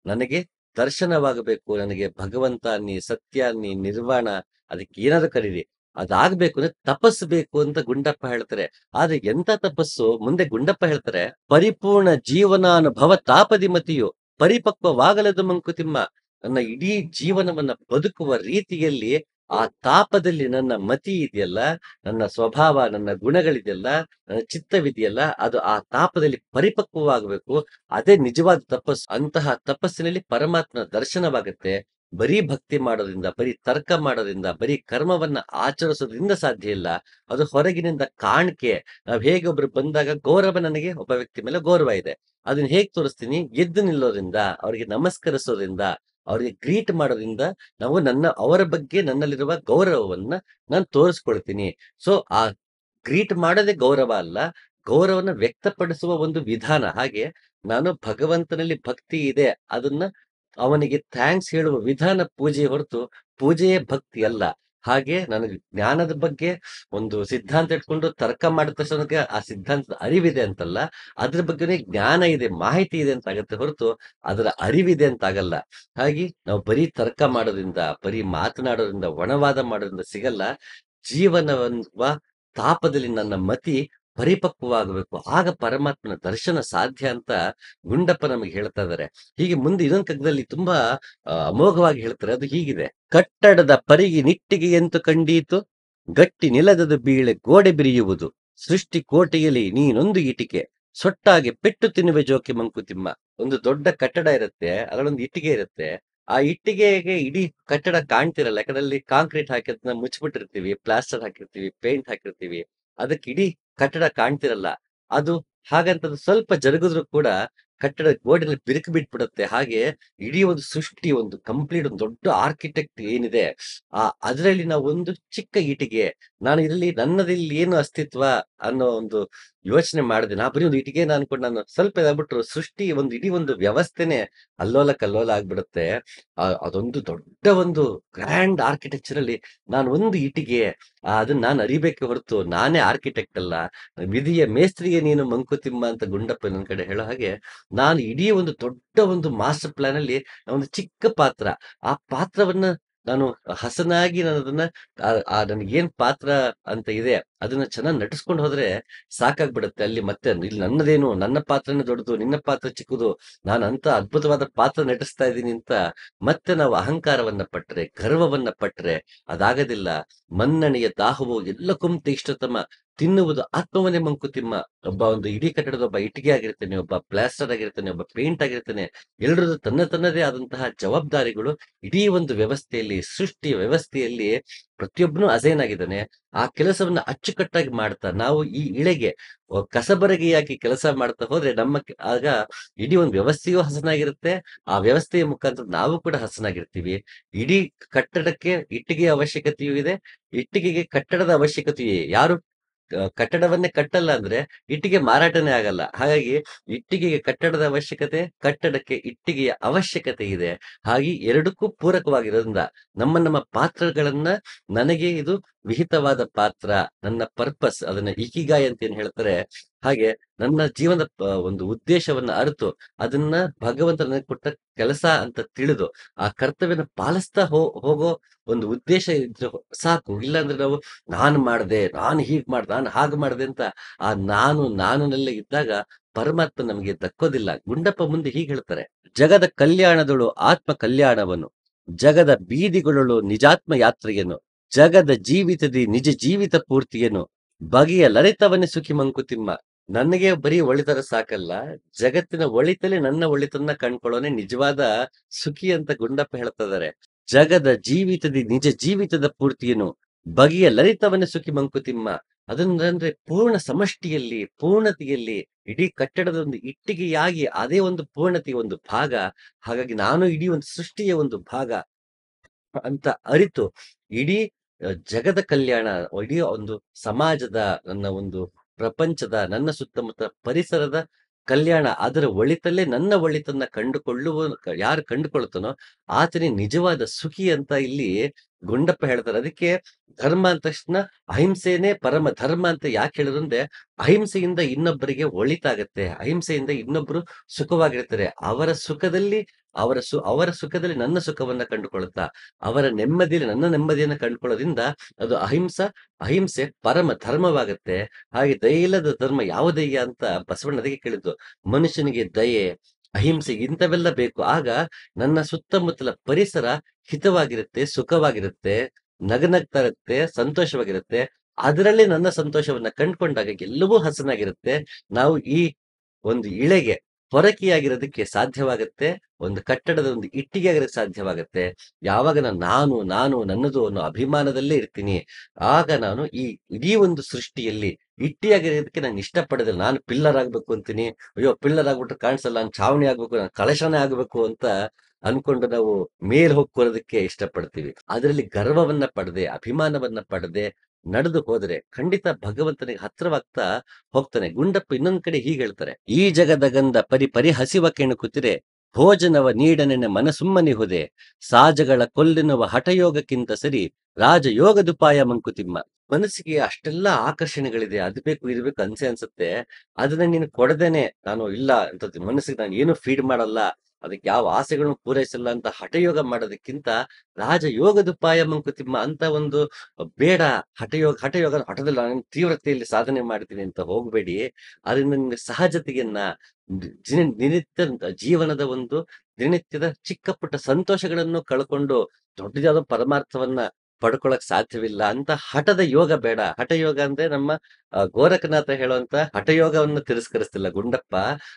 ನನಗೆ ದರ್ಶನವಾಗಬೇಕು ನನಗೆ ಭಗವಂತ ನೀ ಸತ್ಯ ನಿರ್ವಾಣ ಅದಕ್ಕೆ ಏನಾದ್ರು ಕರೀರಿ ಅದಾಗ್ಬೇಕು ಅಂದ್ರೆ ತಪಸ್ ಬೇಕು ಅಂತ ಗುಂಡಪ್ಪ ಹೇಳ್ತಾರೆ ಆದ್ರೆ ಎಂತ ತಪಸ್ಸು ಮುಂದೆ ಗುಂಡಪ್ಪ ಹೇಳ್ತಾರೆ ಪರಿಪೂರ್ಣ ಜೀವನಾನುಭವ ಮತಿಯು ಪರಿಪಕ್ವವಾಗಲದು ಮಂಕುತಿಮ್ಮ ನನ್ನ ಇಡೀ ಜೀವನವನ್ನ ಬದುಕುವ ರೀತಿಯಲ್ಲಿ ಆ ತಾಪದಲ್ಲಿ ನನ್ನ ಮತಿ ಇದೆಯಲ್ಲ ನನ್ನ ಸ್ವಭಾವ ನನ್ನ ಗುಣಗಳಿದೆಯಲ್ಲ ನನ್ನ ಚಿತ್ತವಿದೆಯಲ್ಲ ಅದು ಆ ತಾಪದಲ್ಲಿ ಪರಿಪಕ್ವವಾಗಬೇಕು ಅದೇ ನಿಜವಾದ ತಪಸ್ಸು ಅಂತಹ ತಪಸ್ಸಿನಲ್ಲಿ ಪರಮಾತ್ಮನ ದರ್ಶನವಾಗುತ್ತೆ ಬರೀ ಭಕ್ತಿ ಮಾಡೋದ್ರಿಂದ ಬರೀ ತರ್ಕ ಮಾಡೋದ್ರಿಂದ ಬರೀ ಕರ್ಮವನ್ನ ಆಚರಿಸೋದ್ರಿಂದ ಸಾಧ್ಯ ಇಲ್ಲ ಅದು ಹೊರಗಿನಿಂದ ಕಾಣಿಕೆ ನಾವ್ ಹೇಗೆ ಒಬ್ರು ಬಂದಾಗ ಗೌರವ ನನಗೆ ಒಬ್ಬ ವ್ಯಕ್ತಿ ಮೇಲೆ ಗೌರವ ಇದೆ ಅದನ್ನ ಹೇಗ್ ತೋರಿಸ್ತೀನಿ ಎದ್ದು ನಿಲ್ಲೋದ್ರಿಂದ ಅವ್ರಿಗೆ ನಮಸ್ಕರಿಸೋದ್ರಿಂದ ಅವ್ರಿಗೆ ಗ್ರೀಟ್ ಮಾಡೋದ್ರಿಂದ ನಾವು ನನ್ನ ಅವರ ಬಗ್ಗೆ ನನ್ನಲ್ಲಿರುವ ಗೌರವವನ್ನ ನಾನು ತೋರಿಸ್ಕೊಳ್ತೀನಿ ಸೊ ಆ ಗ್ರೀಟ್ ಮಾಡೋದೇ ಗೌರವ ಅಲ್ಲ ಗೌರವನ ವ್ಯಕ್ತಪಡಿಸುವ ಒಂದು ವಿಧಾನ ಹಾಗೆ ನಾನು ಭಗವಂತನಲ್ಲಿ ಭಕ್ತಿ ಇದೆ ಅದನ್ನ ಅವನಿಗೆ ಥ್ಯಾಂಕ್ಸ್ ಹೇಳುವ ವಿಧಾನ ಪೂಜೆ ಹೊರತು ಪೂಜೆಯೇ ಭಕ್ತಿ ಅಲ್ಲ ಹಾಗೆ ನನಗೆ ಜ್ಞಾನದ ಬಗ್ಗೆ ಒಂದು ಸಿದ್ಧಾಂತ ಇಟ್ಕೊಂಡು ತರ್ಕ ಮಾಡಿದ ತಕ್ಷಣ ಆ ಸಿದ್ಧಾಂತದ ಅರಿವಿದೆ ಅಂತಲ್ಲ ಅದ್ರ ಬಗ್ಗೆನೇ ಜ್ಞಾನ ಇದೆ ಮಾಹಿತಿ ಇದೆ ಅಂತ ಆಗತ್ತೆ ಹೊರತು ಅದರ ಅರಿವಿದೆ ಅಂತ ಆಗಲ್ಲ ಹಾಗೆ ನಾವು ಬರೀ ತರ್ಕ ಮಾಡೋದ್ರಿಂದ ಬರೀ ಮಾತನಾಡೋದ್ರಿಂದ ಒಣವಾದ ಮಾಡೋದ್ರಿಂದ ಸಿಗಲ್ಲ ಜೀವನವ ತಾಪದಲ್ಲಿ ನನ್ನ ಮತಿ ಪರಿಪಕ್ವವಾಗಬೇಕು ಆಗ ಪರಮಾತ್ಮನ ದರ್ಶನ ಸಾಧ್ಯ ಅಂತ ಗುಂಡಪ್ಪ ನಮಗೆ ಹೇಳ್ತಾ ಇದ್ದಾರೆ ಹೀಗೆ ಮುಂದೆ ಇನ್ನೊಂದು ಕಗ್ಗದಲ್ಲಿ ತುಂಬಾ ಅಮೋಘವಾಗಿ ಹೇಳ್ತಾರೆ ಅದು ಹೀಗಿದೆ ಕಟ್ಟಡದ ಪರಿಗಿ ಎಂತು ಕಂಡೀತು ಗಟ್ಟಿ ನೆಲದದು ಬೀಳೆ ಗೋಡೆ ಬಿರಿಯುವುದು ಸೃಷ್ಟಿ ಕೋಟೆಯಲ್ಲಿ ನೀನೊಂದು ಇಟಿಕೆ ಸೊಟ್ಟಾಗಿ ಪೆಟ್ಟು ತಿನ್ನುವೆ ಜೋಕೆ ಮಂಕುತಿಮ್ಮ ಒಂದು ದೊಡ್ಡ ಕಟ್ಟಡ ಇರುತ್ತೆ ಅದರೊಂದು ಇಟ್ಟಿಗೆ ಇರುತ್ತೆ ಆ ಇಟ್ಟಿಗೆಗೆ ಇಡೀ ಕಟ್ಟಡ ಕಾಣ್ತಿರಲ್ಲ ಯಾಕಂದ್ರೆ ಕಾಂಕ್ರೀಟ್ ಹಾಕಿದ್ನ ಮುಚ್ಚಿಬಿಟ್ಟಿರ್ತೀವಿ ಪ್ಲಾಸ್ಟರ್ ಹಾಕಿರ್ತೀವಿ ಪೇಂಟ್ ಹಾಕಿರ್ತೀವಿ ಅದಕ್ಕೆ ಇಡೀ ಕಟ್ಟಡ ಕಾಣ್ತಿರಲ್ಲ ಅದು ಹಾಗಂತ ಸ್ವಲ್ಪ ಜರುಗಿದ್ರು ಕೂಡ ಕಟ್ಟಡ ಗೋಡೆಯಲ್ಲಿ ಬಿರುಕು ಬಿಟ್ಬಿಡುತ್ತೆ ಹಾಗೆ ಇಡೀ ಒಂದು ಸೃಷ್ಟಿ ಒಂದು ಕಂಪ್ಲೀಟ್ ಒಂದು ದೊಡ್ಡ ಆರ್ಕಿಟೆಕ್ಟ್ ಏನಿದೆ ಆ ಅದರಲ್ಲಿ ಒಂದು ಚಿಕ್ಕ ಇಟಿಗೆ ನಾನು ಇಲ್ಲಿ ನನ್ನದಿಲ್ಲಿ ಏನು ಅಸ್ತಿತ್ವ ಅನ್ನೋ ಒಂದು ಯೋಚನೆ ಮಾಡಿದೆ ನಾ ಬರೀ ಒಂದು ಇಟಿಗೆ ನಾನು ಕೂಡ ನಾನು ಸ್ವಲ್ಪ ಇದಾಗ್ಬಿಟ್ರು ಸೃಷ್ಟಿ ಒಂದು ಇಡೀ ಒಂದು ವ್ಯವಸ್ಥೆನೆ ಅಲ್ಲೋಲ ಕಲ್ಲೋಲ ಆಗ್ಬಿಡುತ್ತೆ ಅದೊಂದು ದೊಡ್ಡ ಒಂದು ಗ್ರ್ಯಾಂಡ್ ಆರ್ಕಿಟೆಕ್ಚರ್ ಅಲ್ಲಿ ನಾನು ಒಂದು ಇಟಿಗೆ ಅದನ್ನ ನಾನು ಅರಿಬೇಕೆ ಹೊರತು ನಾನೇ ಆರ್ಕಿಟೆಕ್ಟ್ ಅಲ್ಲ ವಿಧಿಯ ಮೇಸ್ತ್ರಿಗೆ ನೀನು ಮಂಕುತಿಮ್ಮ ಅಂತ ಗುಂಡಪ್ಪ ನನ್ನ ಕಡೆ ಹೇಳೋ ಹಾಗೆ ನಾನು ಇಡೀ ಒಂದು ದೊಡ್ಡ ಒಂದು ಮಾಸ್ಟರ್ ಪ್ಲಾನ್ ಅಲ್ಲಿ ಒಂದು ಚಿಕ್ಕ ಪಾತ್ರ ಆ ಪಾತ್ರವನ್ನ ನಾನು ಹಸನಾಗಿ ನಾನು ಅದನ್ನ ಆ ನನಗೇನ್ ಪಾತ್ರ ಅಂತ ಇದೆ ಅದನ್ನ ಚೆನ್ನಾಗಿ ನಟಿಸ್ಕೊಂಡು ಹೋದ್ರೆ ಸಾಕಾಗ್ಬಿಡತ್ತೆ ಅಲ್ಲಿ ಮತ್ತೆ ಇಲ್ಲಿ ನನ್ನದೇನು ನನ್ನ ಪಾತ್ರನೇ ದೊಡ್ಡದು ನಿನ್ನ ಪಾತ್ರ ಚಿಕ್ಕದು ನಾನು ಅಂತ ಅದ್ಭುತವಾದ ಪಾತ್ರ ನಟಿಸ್ತಾ ಇದ್ದೀನಿ ಅಂತ ಮತ್ತೆ ನಾವು ಅಹಂಕಾರವನ್ನ ಪಟ್ರೆ ಗರ್ವವನ್ನ ಪಟ್ರೆ ಅದಾಗದಿಲ್ಲ ಮನ್ನಣೆಯ ದಾಹವು ಎಲ್ಲಕ್ಕೂ ತೀಷ್ಟತಮ ತಿನ್ನುವುದು ಆತ್ಮವನ್ನೇ ಮಂಕುತಿಮ್ಮ ಒಬ್ಬ ಒಂದು ಇಡೀ ಕಟ್ಟಡದ ಒಬ್ಬ ಇಟ್ಟಿಗೆ ಆಗಿರ್ತಾನೆ ಒಬ್ಬ ಪ್ಲಾಸ್ಟರ್ ಆಗಿರ್ತಾನೆ ಒಬ್ಬ ಪೇಂಟ್ ಆಗಿರ್ತಾನೆ ಎಲ್ಲರದ್ದು ತನ್ನ ತನ್ನದೇ ಆದಂತಹ ಜವಾಬ್ದಾರಿಗಳು ಇಡೀ ಒಂದು ವ್ಯವಸ್ಥೆಯಲ್ಲಿ ಸೃಷ್ಟಿ ವ್ಯವಸ್ಥೆಯಲ್ಲಿ ಪ್ರತಿಯೊಬ್ಬನು ಅಸೈನ್ ಆಗಿದ್ದಾನೆ ಆ ಕೆಲಸವನ್ನ ಅಚ್ಚುಕಟ್ಟಾಗಿ ಮಾಡ್ತಾ ನಾವು ಈ ಇಳೆಗೆ ಕಸಬರಗಿಯಾಗಿ ಕೆಲಸ ಮಾಡ್ತಾ ಹೋದ್ರೆ ನಮ್ಮ ಆಗ ಇಡೀ ಒಂದು ವ್ಯವಸ್ಥೆಯೂ ಹಸನಾಗಿರುತ್ತೆ ಆ ವ್ಯವಸ್ಥೆಯ ಮುಖಾಂತರ ನಾವು ಕೂಡ ಹಸನಾಗಿರ್ತೀವಿ ಇಡೀ ಕಟ್ಟಡಕ್ಕೆ ಇಟ್ಟಿಗೆಯ ಅವಶ್ಯಕತೆಯೂ ಇದೆ ಇಟ್ಟಿಗೆಗೆ ಕಟ್ಟಡದ ಅವಶ್ಯಕತೆಯೇ ಯಾರು ಕಟ್ಟಡವನ್ನೇ ಕಟ್ಟಲ್ಲ ಅಂದ್ರೆ ಇಟ್ಟಿಗೆ ಮಾರಾಟನೇ ಆಗಲ್ಲ ಹಾಗಾಗಿ ಇಟ್ಟಿಗೆಗೆ ಕಟ್ಟಡದ ಅವಶ್ಯಕತೆ ಕಟ್ಟಡಕ್ಕೆ ಇಟ್ಟಿಗೆಯ ಅವಶ್ಯಕತೆ ಇದೆ ಹಾಗೆ ಎರಡಕ್ಕೂ ಪೂರಕವಾಗಿರೋದ್ರಿಂದ ನಮ್ಮ ನಮ್ಮ ಪಾತ್ರಗಳನ್ನ ನನಗೆ ಇದು ವಿಹಿತವಾದ ಪಾತ್ರ ನನ್ನ ಪರ್ಪಸ್ ಅದನ್ನ ಇಕಿಗಾಯ್ ಅಂತ ಏನ್ ಹೇಳ್ತಾರೆ ಹಾಗೆ ನನ್ನ ಜೀವನದ ಒಂದು ಉದ್ದೇಶವನ್ನ ಅರಿತು ಅದನ್ನ ಭಗವಂತ ನನಗೆ ಕೊಟ್ಟ ಕೆಲಸ ಅಂತ ತಿಳಿದು ಆ ಕರ್ತವ್ಯನ ಪಾಲಿಸ್ತಾ ಹೋ ಹೋಗೋ ಒಂದು ಉದ್ದೇಶ ಇದ್ರೆ ಸಾಕು ಇಲ್ಲಾಂದ್ರೆ ನಾವು ನಾನು ಮಾಡಿದೆ ನಾನು ಹೀಗ್ ಮಾಡ್ದೆ ನಾನು ಹಾಗೆ ಮಾಡಿದೆ ಅಂತ ಆ ನಾನು ನಾನುನಲ್ಲೇ ಇದ್ದಾಗ ಪರಮಾತ್ಮ ನಮಗೆ ದಕ್ಕೋದಿಲ್ಲ ಗುಂಡಪ್ಪ ಮುಂದೆ ಹೀಗೆ ಹೇಳ್ತಾರೆ ಜಗದ ಕಲ್ಯಾಣದಳು ಆತ್ಮ ಕಲ್ಯಾಣವನ್ನು ಜಗದ ಬೀದಿಗಳೊಳು ನಿಜಾತ್ಮ ಯಾತ್ರೆಯನ್ನು ಜಗದ ಜೀವಿತದಿ ನಿಜ ಜೀವಿತ ಪೂರ್ತಿಯನ್ನು ಬಗೆಯ ಲಲಿತವನ್ನೇ ಸುಖಿ ಮಂಕುತಿಮ್ಮ ನನಗೆ ಬರೀ ಒಳಿತರ ಸಾಕಲ್ಲ ಜಗತ್ತಿನ ಒಳಿತಲ್ಲಿ ನನ್ನ ಒಳಿತನ್ನ ಕಂಡ್ಕೊಳ್ಳೋನೆ ನಿಜವಾದ ಸುಖಿ ಅಂತ ಗುಂಡಪ್ಪ ಹೇಳ್ತಾ ಜಗದ ಜೀವಿತದಿ ನಿಜ ಜೀವಿತದ ಪೂರ್ತಿಯನು ಬಗೆಯ ಲಲಿತವನ್ನೇ ಸುಖಿ ಮಂಕುತಿಮ್ಮ ಅದನ್ನಂದ್ರೆ ಪೂರ್ಣ ಸಮಷ್ಟಿಯಲ್ಲಿ ಪೂರ್ಣತೆಯಲ್ಲಿ ಇಡೀ ಕಟ್ಟಡದ ಒಂದು ಇಟ್ಟಿಗೆಯಾಗಿ ಅದೇ ಒಂದು ಪೂರ್ಣತೆಯ ಒಂದು ಭಾಗ ಹಾಗಾಗಿ ನಾನು ಇಡೀ ಒಂದು ಸೃಷ್ಟಿಯ ಒಂದು ಭಾಗ ಅಂತ ಅರಿತು ಇಡೀ ಜಗದ ಕಲ್ಯಾಣ ಇಡೀ ಒಂದು ಸಮಾಜದ ನನ್ನ ಒಂದು ಪ್ರಪಂಚದ ನನ್ನ ಸುತ್ತಮುತ್ತ ಪರಿಸರದ ಕಲ್ಯಾಣ ಅದರ ಒಳಿತಲ್ಲೇ ನನ್ನ ಒಳಿತನ್ನ ಕಂಡುಕೊಳ್ಳುವ ಯಾರು ಕಂಡುಕೊಳ್ತಾನೋ ಆತನೇ ನಿಜವಾದ ಸುಖಿ ಅಂತ ಇಲ್ಲಿ ಗುಂಡಪ್ಪ ಹೇಳ್ತಾರೆ ಅದಕ್ಕೆ ಧರ್ಮ ಅಂದ ತಕ್ಷಣ ಅಹಿಂಸೆನೆ ಪರಮ ಧರ್ಮ ಅಂತ ಯಾಕೆ ಅಂದ್ರೆ ಅಹಿಂಸೆಯಿಂದ ಇನ್ನೊಬ್ಬರಿಗೆ ಒಳಿತಾಗತ್ತೆ ಅಹಿಂಸೆಯಿಂದ ಇನ್ನೊಬ್ರು ಸುಖವಾಗಿರ್ತಾರೆ ಅವರ ಸುಖದಲ್ಲಿ ಅವರ ಸು ಅವರ ಸುಖದಲ್ಲಿ ನನ್ನ ಸುಖವನ್ನ ಕಂಡುಕೊಳ್ಳುತ್ತಾ ಅವರ ನೆಮ್ಮದಿಯಲ್ಲಿ ನನ್ನ ನೆಮ್ಮದಿಯನ್ನು ಕಂಡುಕೊಳ್ಳೋದ್ರಿಂದ ಅದು ಅಹಿಂಸ ಅಹಿಂಸೆ ಪರಮ ಧರ್ಮವಾಗತ್ತೆ ಹಾಗೆ ಇಲ್ಲದ ಧರ್ಮ ಯಾವ ದಯ್ಯ ಅಂತ ಬಸವಣ್ಣ ಕೇಳಿದ್ದು ಮನುಷ್ಯನಿಗೆ ದಯೆ ಅಹಿಂಸೆ ಇಂಥವೆಲ್ಲ ಬೇಕು ಆಗ ನನ್ನ ಸುತ್ತಮುತ್ತಲ ಪರಿಸರ ಹಿತವಾಗಿರುತ್ತೆ ಸುಖವಾಗಿರುತ್ತೆ ನಗನಗ್ತಾ ಇರುತ್ತೆ ಸಂತೋಷವಾಗಿರುತ್ತೆ ಅದರಲ್ಲಿ ನನ್ನ ಸಂತೋಷವನ್ನ ಕಂಡ್ಕೊಂಡಾಗ ಎಲ್ಲವೂ ಹಸನಾಗಿರುತ್ತೆ ನಾವು ಈ ಒಂದು ಇಳೆಗೆ ಹೊರಕಿಯಾಗಿರೋದಕ್ಕೆ ಸಾಧ್ಯವಾಗುತ್ತೆ ಒಂದು ಕಟ್ಟಡದ ಒಂದು ಇಟ್ಟಿಗೆ ಆಗಿರಕ್ಕೆ ಸಾಧ್ಯವಾಗುತ್ತೆ ಯಾವಾಗ ನಾನು ನಾನು ನನ್ನದು ಅನ್ನೋ ಅಭಿಮಾನದಲ್ಲೇ ಇರ್ತೀನಿ ಆಗ ನಾನು ಈ ಇಡೀ ಒಂದು ಸೃಷ್ಟಿಯಲ್ಲಿ ಇಟ್ಟಿಯಾಗಿರೋದಕ್ಕೆ ನಾನು ಇಷ್ಟಪಡೋದಿಲ್ಲ ನಾನು ಪಿಲ್ಲರ್ ಆಗ್ಬೇಕು ಅಂತೀನಿ ಅಯ್ಯೋ ಪಿಲ್ಲರ್ ಆಗ್ಬಿಟ್ರೆ ಕಾಣಿಸಲ್ಲ ನಾನು ಛಾವಣಿ ಆಗ್ಬೇಕು ನಾನು ಕಳಶನೇ ಆಗ್ಬೇಕು ಅಂತ ಅನ್ಕೊಂಡು ನಾವು ಮೇಲ್ ಹೋಗ್ಕೊಳ್ಳೋದಕ್ಕೆ ಇಷ್ಟಪಡ್ತೀವಿ ಅದರಲ್ಲಿ ಗರ್ವವನ್ನ ಪಡೆದೆ ಅಭಿಮಾನವನ್ನ ಪಡೆದೆ ನಡೆದು ಹೋದ್ರೆ ಖಂಡಿತ ಭಗವಂತನಿಗೆ ಹತ್ರವಾಗ್ತಾ ಹೋಗ್ತಾನೆ ಗುಂಡಪ್ಪ ಇನ್ನೊಂದ್ ಕಡೆ ಹೀಗೆ ಹೇಳ್ತಾರೆ ಈ ಜಗದ ಪರಿ ಪರಿ ಹಸಿವ ಕೆಣಕುತ್ತಿರೆ ಭೋಜನವ ನೀಡನೆನೆ ಮನಸುಮ್ಮನಿ ಹೋದೆ ಸಾಜಗಳ ಕೊಲ್ಲಿನವ ಹಠಯೋಗಕ್ಕಿಂತ ಸರಿ ರಾಜಯೋಗದುಪಾಯ ಮಂಕುತಿಮ್ಮ ಮನಸ್ಸಿಗೆ ಅಷ್ಟೆಲ್ಲಾ ಆಕರ್ಷಣೆಗಳಿದೆ ಅದ್ಬೇಕು ಬೇಕು ಇರ್ಬೇಕು ಅನ್ಸೆ ಅನ್ಸುತ್ತೆ ಅದನ್ನ ನೀನು ಕೊಡದೇನೆ ನಾನು ಇಲ್ಲ ಅಂತ ಮನಸ್ಸಿಗೆ ನಾನು ಏನು ಫೀಡ್ ಮಾಡಲ್ಲ ಅದಕ್ಕೆ ಯಾವ ಆಸೆಗಳನ್ನು ಪೂರೈಸಿಲ್ಲ ಅಂತ ಹಠಯೋಗ ಮಾಡೋದಕ್ಕಿಂತ ರಾಜಯೋಗದ ಪಾಯ ಮಂಕುತಿಮ್ಮ ಅಂತ ಒಂದು ಬೇಡ ಹಠಯೋಗ ಹಠಯೋಗ ಹಠದಲ್ಲಿ ನಾನು ತೀವ್ರತೆಯಲ್ಲಿ ಸಾಧನೆ ಮಾಡ್ತೀನಿ ಅಂತ ಹೋಗಬೇಡಿ ಅದರಿಂದ ನಿಮಗೆ ಸಹಜತೆಯನ್ನ ದಿನನಿತ್ಯ ಜೀವನದ ಒಂದು ದಿನನಿತ್ಯದ ಚಿಕ್ಕ ಪುಟ್ಟ ಸಂತೋಷಗಳನ್ನು ಕಳ್ಕೊಂಡು ದೊಡ್ಡದಾದ ಪರಮಾರ್ಥವನ್ನ ಪಡ್ಕೊಳಕ್ ಸಾಧ್ಯವಿಲ್ಲ ಅಂತ ಹಠದ ಯೋಗ ಬೇಡ ಹಠ ಯೋಗ ಅಂದ್ರೆ ನಮ್ಮ ಗೋರಖನಾಥ ಹೇಳುವಂತ ಹಠಯೋಗವನ್ನು ತಿರಸ್ಕರಿಸ್ತಿಲ್ಲ ಗುಂಡಪ್ಪ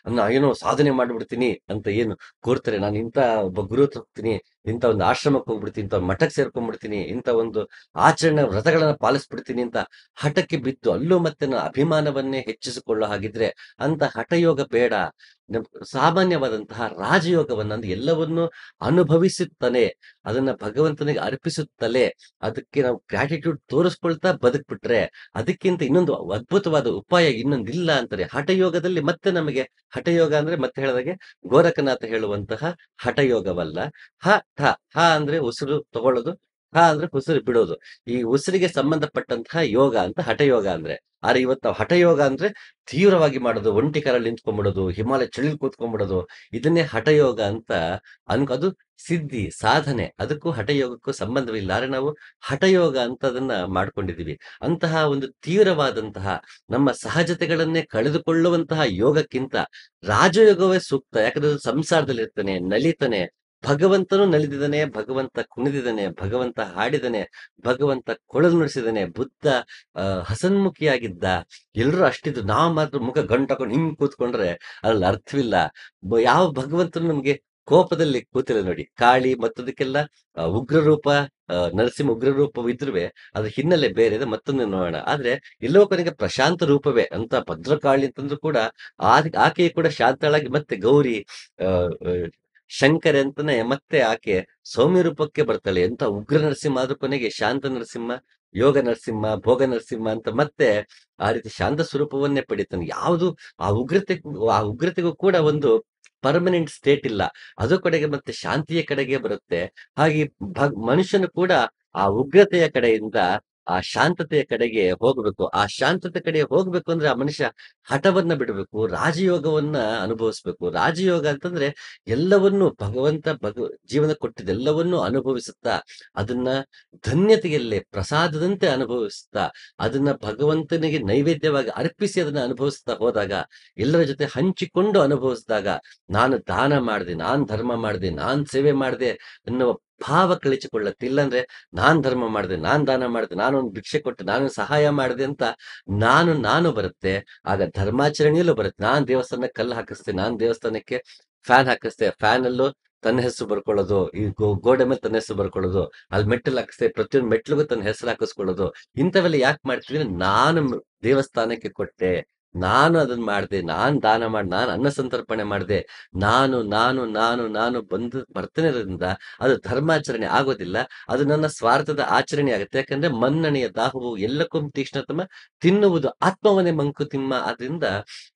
ಅನ್ನ ಏನೋ ಸಾಧನೆ ಮಾಡ್ಬಿಡ್ತೀನಿ ಅಂತ ಏನು ಕೋರ್ತಾರೆ ನಾನು ಇಂತ ಒಬ್ಬ ಗುರು ಹೋಗ್ತೀನಿ ಇಂಥ ಒಂದು ಆಶ್ರಮಕ್ಕೆ ಹೋಗ್ಬಿಡ್ತೀನಿ ಇಂಥ ಮಠಕ್ಕೆ ಸೇರ್ಕೊಂಡ್ಬಿಡ್ತೀನಿ ಇಂಥ ಒಂದು ಆಚರಣೆ ವ್ರತಗಳನ್ನ ಪಾಲಿಸ್ಬಿಡ್ತೀನಿ ಅಂತ ಹಠಕ್ಕೆ ಬಿದ್ದು ಅಲ್ಲೂ ಮತ್ತೆ ಅಭಿಮಾನವನ್ನೇ ಹೆಚ್ಚಿಸಿಕೊಳ್ಳೋ ಹಾಗಿದ್ರೆ ಅಂತ ಹಠಯೋಗ ಬೇಡ ಸಾಮಾನ್ಯವಾದಂತಹ ರಾಜಯೋಗವನ್ನ ಅಂದ್ರೆ ಎಲ್ಲವನ್ನು ಅನುಭವಿಸುತ್ತಾನೆ ಅದನ್ನ ಭಗವಂತನಿಗೆ ಅರ್ಪಿಸುತ್ತಲೇ ಅದಕ್ಕೆ ನಾವು ಗ್ರಾಟಿಟ್ಯೂಡ್ ತೋರಿಸ್ಕೊಳ್ತಾ ಬದುಕ್ಬಿಟ್ರೆ ಅದಕ್ಕಿಂತ ಇನ್ನೊಂದು ಅದ್ಭುತವಾದ ಉಪಾಯ ಇನ್ನೊಂದಿಲ್ಲ ಅಂತಾರೆ ಹಠಯೋಗದಲ್ಲಿ ಮತ್ತೆ ನಮಗೆ ಹಠಯೋಗ ಅಂದ್ರೆ ಮತ್ತೆ ಹೇಳಿದಾಗೆ ಗೋರಖನಾಥ ಹೇಳುವಂತಹ ಹಠಯೋಗವಲ್ಲ ಹ ಹ ಹ ಅಂದ್ರೆ ಉಸಿರು ತಗೊಳ್ಳೋದು ಹ ಅಂದ್ರೆ ಉಸಿರು ಬಿಡೋದು ಈ ಉಸಿರಿಗೆ ಸಂಬಂಧಪಟ್ಟಂತಹ ಯೋಗ ಅಂತ ಹಠಯೋಗ ಅಂದ್ರೆ ಆದ್ರೆ ಇವತ್ತು ನಾವು ಹಠಯೋಗ ಅಂದ್ರೆ ತೀವ್ರವಾಗಿ ಮಾಡೋದು ಒಂಟಿ ಕರಲ್ಲಿ ನಿಂತ್ಕೊಂಡ್ಬಿಡೋದು ಹಿಮಾಲಯ ಚಳಿ ಕೂತ್ಕೊಂಡ್ಬಿಡೋದು ಇದನ್ನೇ ಹಠಯೋಗ ಅಂತ ಅನ್ಕೋ ಅದು ಸಿದ್ಧಿ ಸಾಧನೆ ಅದಕ್ಕೂ ಹಠಯೋಗಕ್ಕೂ ಸಂಬಂಧವಿಲ್ಲ ಆದ್ರೆ ನಾವು ಹಠಯೋಗ ಅಂತ ಅದನ್ನ ಮಾಡ್ಕೊಂಡಿದೀವಿ ಅಂತಹ ಒಂದು ತೀವ್ರವಾದಂತಹ ನಮ್ಮ ಸಹಜತೆಗಳನ್ನೇ ಕಳೆದುಕೊಳ್ಳುವಂತಹ ಯೋಗಕ್ಕಿಂತ ರಾಜಯೋಗವೇ ಸೂಕ್ತ ಯಾಕಂದ್ರೆ ಸಂಸಾರದಲ್ಲಿ ಇರ್ತಾನೆ ನಲಿತಾನೆ ಭಗವಂತನು ನಲಿದಿದ್ದಾನೆ ಭಗವಂತ ಕುಣಿದಿದ್ದಾನೆ ಭಗವಂತ ಹಾಡಿದನೆ ಭಗವಂತ ಕೊಳಲು ನುಡಿಸಿದಾನೆ ಬುದ್ಧ ಹಸನ್ಮುಖಿಯಾಗಿದ್ದ ಎಲ್ಲರೂ ಅಷ್ಟಿದ್ದು ನಾವು ಮಾತ್ರ ಮುಖ ಗಂಟಾಕೊಂಡು ಹಿಂಗ್ ಕೂತ್ಕೊಂಡ್ರೆ ಅದ್ರಲ್ಲಿ ಅರ್ಥವಿಲ್ಲ ಯಾವ ಭಗವಂತನು ನಮ್ಗೆ ಕೋಪದಲ್ಲಿ ಕೂತಿಲ್ಲ ನೋಡಿ ಕಾಳಿ ಮತ್ತದಕ್ಕೆಲ್ಲ ಉಗ್ರರೂಪ ರೂಪ ನರಸಿಂಹ ಉಗ್ರ ರೂಪ ಅದ್ರ ಹಿನ್ನೆಲೆ ಬೇರೆ ಇದೆ ಮತ್ತೊಂದು ನೋಡೋಣ ಆದ್ರೆ ಎಲ್ಲೋ ಕೊನೆಗೆ ಪ್ರಶಾಂತ ರೂಪವೇ ಅಂತ ಭದ್ರಕಾಳಿ ಅಂತಂದ್ರು ಕೂಡ ಆಕೆಯು ಕೂಡ ಶಾಂತಳಾಗಿ ಮತ್ತೆ ಗೌರಿ ಶಂಕರ್ ಅಂತಾನೆ ಮತ್ತೆ ಆಕೆ ಸೌಮ್ಯ ರೂಪಕ್ಕೆ ಬರ್ತಾಳೆ ಎಂತ ಉಗ್ರ ನರಸಿಂಹ ಆದ್ರೂ ಕೊನೆಗೆ ಶಾಂತ ನರಸಿಂಹ ಯೋಗ ನರಸಿಂಹ ಭೋಗ ನರಸಿಂಹ ಅಂತ ಮತ್ತೆ ಆ ರೀತಿ ಶಾಂತ ಸ್ವರೂಪವನ್ನೇ ಪಡಿತಾನೆ ಯಾವುದು ಆ ಉಗ್ರತೆ ಆ ಉಗ್ರತೆಗೂ ಕೂಡ ಒಂದು ಪರ್ಮನೆಂಟ್ ಸ್ಟೇಟ್ ಇಲ್ಲ ಅದು ಕಡೆಗೆ ಮತ್ತೆ ಶಾಂತಿಯ ಕಡೆಗೆ ಬರುತ್ತೆ ಹಾಗೆ ಮನುಷ್ಯನು ಕೂಡ ಆ ಉಗ್ರತೆಯ ಕಡೆಯಿಂದ ಆ ಶಾಂತತೆಯ ಕಡೆಗೆ ಹೋಗ್ಬೇಕು ಆ ಶಾಂತತೆ ಕಡೆಗೆ ಹೋಗ್ಬೇಕು ಅಂದ್ರೆ ಆ ಮನುಷ್ಯ ಹಠವನ್ನ ಬಿಡಬೇಕು ರಾಜಯೋಗವನ್ನ ಅನುಭವಿಸ್ಬೇಕು ರಾಜಯೋಗ ಅಂತಂದ್ರೆ ಎಲ್ಲವನ್ನೂ ಭಗವಂತ ಭಗ ಜೀವನ ಕೊಟ್ಟಿದ್ದೆಲ್ಲವನ್ನೂ ಅನುಭವಿಸುತ್ತಾ ಅದನ್ನ ಧನ್ಯತೆಯಲ್ಲೇ ಪ್ರಸಾದದಂತೆ ಅನುಭವಿಸುತ್ತಾ ಅದನ್ನ ಭಗವಂತನಿಗೆ ನೈವೇದ್ಯವಾಗಿ ಅರ್ಪಿಸಿ ಅದನ್ನ ಅನುಭವಿಸ್ತಾ ಹೋದಾಗ ಎಲ್ಲರ ಜೊತೆ ಹಂಚಿಕೊಂಡು ಅನುಭವಿಸಿದಾಗ ನಾನು ದಾನ ಮಾಡಿದೆ ನಾನ್ ಧರ್ಮ ಮಾಡಿದೆ ನಾನ್ ಸೇವೆ ಮಾಡಿದೆ ಅನ್ನುವ ಭಾವ ಕಳಿಸಿಕೊಳ್ಳುತ್ತೆ ಇಲ್ಲಾಂದ್ರೆ ನಾನ್ ಧರ್ಮ ಮಾಡಿದೆ ನಾನ್ ದಾನ ಮಾಡಿದೆ ನಾನೊಂದು ಭಿಕ್ಷೆ ಕೊಟ್ಟೆ ನಾನು ಸಹಾಯ ಮಾಡಿದೆ ಅಂತ ನಾನು ನಾನು ಬರುತ್ತೆ ಆಗ ಧರ್ಮಾಚರಣೆಯಲ್ಲೂ ಬರುತ್ತೆ ನಾನ್ ದೇವಸ್ಥಾನಕ್ಕೆ ಕಲ್ಲು ಹಾಕಿಸ್ತೇನೆ ನಾನ್ ದೇವಸ್ಥಾನಕ್ಕೆ ಫ್ಯಾನ್ ಹಾಕಿಸ್ತೆ ಫ್ಯಾನ್ ಅಲ್ಲೂ ತನ್ನ ಹೆಸರು ಬರ್ಕೊಳ್ಳೋದು ಈ ಗೋಡೆ ಮೇಲೆ ತನ್ನ ಹೆಸರು ಬರ್ಕೊಳ್ಳೋದು ಅಲ್ಲಿ ಮೆಟ್ಟಲು ಹಾಕಿಸ್ತೆ ಪ್ರತಿಯೊಂದು ಮೆಟ್ಲಿಗೂ ತನ್ನ ಹೆಸರು ಹಾಕಿಸ್ಕೊಳ್ಳೋದು ಇಂಥವೆಲ್ಲ ಯಾಕೆ ಮಾಡ್ತೀವಿ ನಾನು ದೇವಸ್ಥಾನಕ್ಕೆ ಕೊಟ್ಟೆ ನಾನು ಅದನ್ನ ಮಾಡಿದೆ ನಾನು ದಾನ ಮಾಡಿ ನಾನು ಅನ್ನ ಸಂತರ್ಪಣೆ ಮಾಡಿದೆ ನಾನು ನಾನು ನಾನು ನಾನು ಬಂದು ಇರೋದ್ರಿಂದ ಅದು ಧರ್ಮಾಚರಣೆ ಆಗೋದಿಲ್ಲ ಅದು ನನ್ನ ಸ್ವಾರ್ಥದ ಆಚರಣೆ ಆಗುತ್ತೆ ಯಾಕಂದ್ರೆ ಮನ್ನಣೆಯ ದಾಹವು ಎಲ್ಲಕ್ಕೂ ತೀಕ್ಷ್ಣತಮ ತಿನ್ನುವುದು ಆತ್ಮವನೇ ಮಂಕುತಿಮ್ಮ ಆದ್ರಿಂದ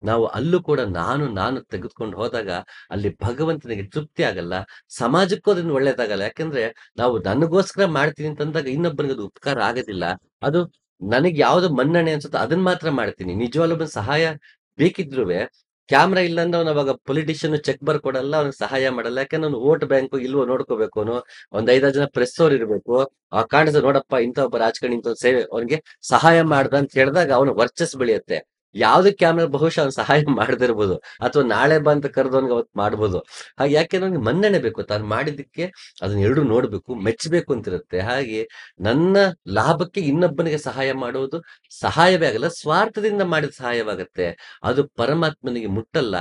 ನಾವು ಅಲ್ಲೂ ಕೂಡ ನಾನು ನಾನು ತೆಗೆದುಕೊಂಡು ಹೋದಾಗ ಅಲ್ಲಿ ಭಗವಂತನಿಗೆ ತೃಪ್ತಿ ಆಗಲ್ಲ ಸಮಾಜಕ್ಕೂ ಅದನ್ನು ಒಳ್ಳೇದಾಗಲ್ಲ ಯಾಕಂದ್ರೆ ನಾವು ನನಗೋಸ್ಕರ ಮಾಡ್ತೀನಿ ಅಂತಂದಾಗ ಇನ್ನೊಬ್ಬನಿಗೆ ಅದು ಉಪಕಾರ ಆಗೋದಿಲ್ಲ ಅದು ನನಗೆ ಯಾವ್ದು ಮನ್ನಣೆ ಅನ್ಸುತ್ತೆ ಅದನ್ನ ಮಾತ್ರ ಮಾಡ್ತೀನಿ ನಿಜವಾಗ್ಲೂ ಸಹಾಯ ಬೇಕಿದ್ರು ಕ್ಯಾಮ್ರಾ ಇಲ್ಲ ಅಂದ್ರೆ ಅವ್ನು ಅವಾಗ ಪೊಲಿಟಿಷಿಯನ್ ಚೆಕ್ ಬರ್ಕೊಡಲ್ಲ ಅವ್ನಿಗೆ ಸಹಾಯ ಮಾಡಲ್ಲ ಯಾಕಂದ್ರೆ ಅವ್ನು ವೋಟ್ ಬ್ಯಾಂಕ್ ಇಲ್ವೋ ನೋಡ್ಕೋಬೇಕು ಅವನು ಒಂದ್ ಐದಾರು ಜನ ಪ್ರೆಸ್ ಅವ್ರು ಇರ್ಬೇಕು ಆ ಕಾಣಿಸ್ ನೋಡಪ್ಪ ಇಂಥ ಒಬ್ಬ ರಾಜಕಾರಣಿ ಇಂಥ ಸೇವೆ ಅವ್ನಿಗೆ ಸಹಾಯ ಮಾಡ್ದ ಅಂತ ಹೇಳಿದಾಗ ಅವನ ವರ್ಚಸ್ ಬೆಳೆಯುತ್ತೆ ಯಾವ್ದಕ್ಕೆ ಕ್ಯಾಮ್ರ ಬಹುಶಃ ಅವ್ನು ಸಹಾಯ ಮಾಡದಿರ್ಬೋದು ಅಥವಾ ನಾಳೆ ಬಂತ ಕರೆದವನ್ಗೆ ಅವತ್ತು ಮಾಡ್ಬೋದು ಹಾಗೆ ಯಾಕೆ ನನಗೆ ಮನ್ನಣೆ ಬೇಕು ತಾನು ಮಾಡಿದಕ್ಕೆ ಅದನ್ನ ಎರಡು ನೋಡ್ಬೇಕು ಮೆಚ್ಚಬೇಕು ಅಂತಿರುತ್ತೆ ಹಾಗೆ ನನ್ನ ಲಾಭಕ್ಕೆ ಇನ್ನೊಬ್ಬನಿಗೆ ಸಹಾಯ ಮಾಡುವುದು ಸಹಾಯವೇ ಆಗಲ್ಲ ಸ್ವಾರ್ಥದಿಂದ ಮಾಡಿದ ಸಹಾಯವಾಗತ್ತೆ ಅದು ಪರಮಾತ್ಮನಿಗೆ ಮುಟ್ಟಲ್ಲ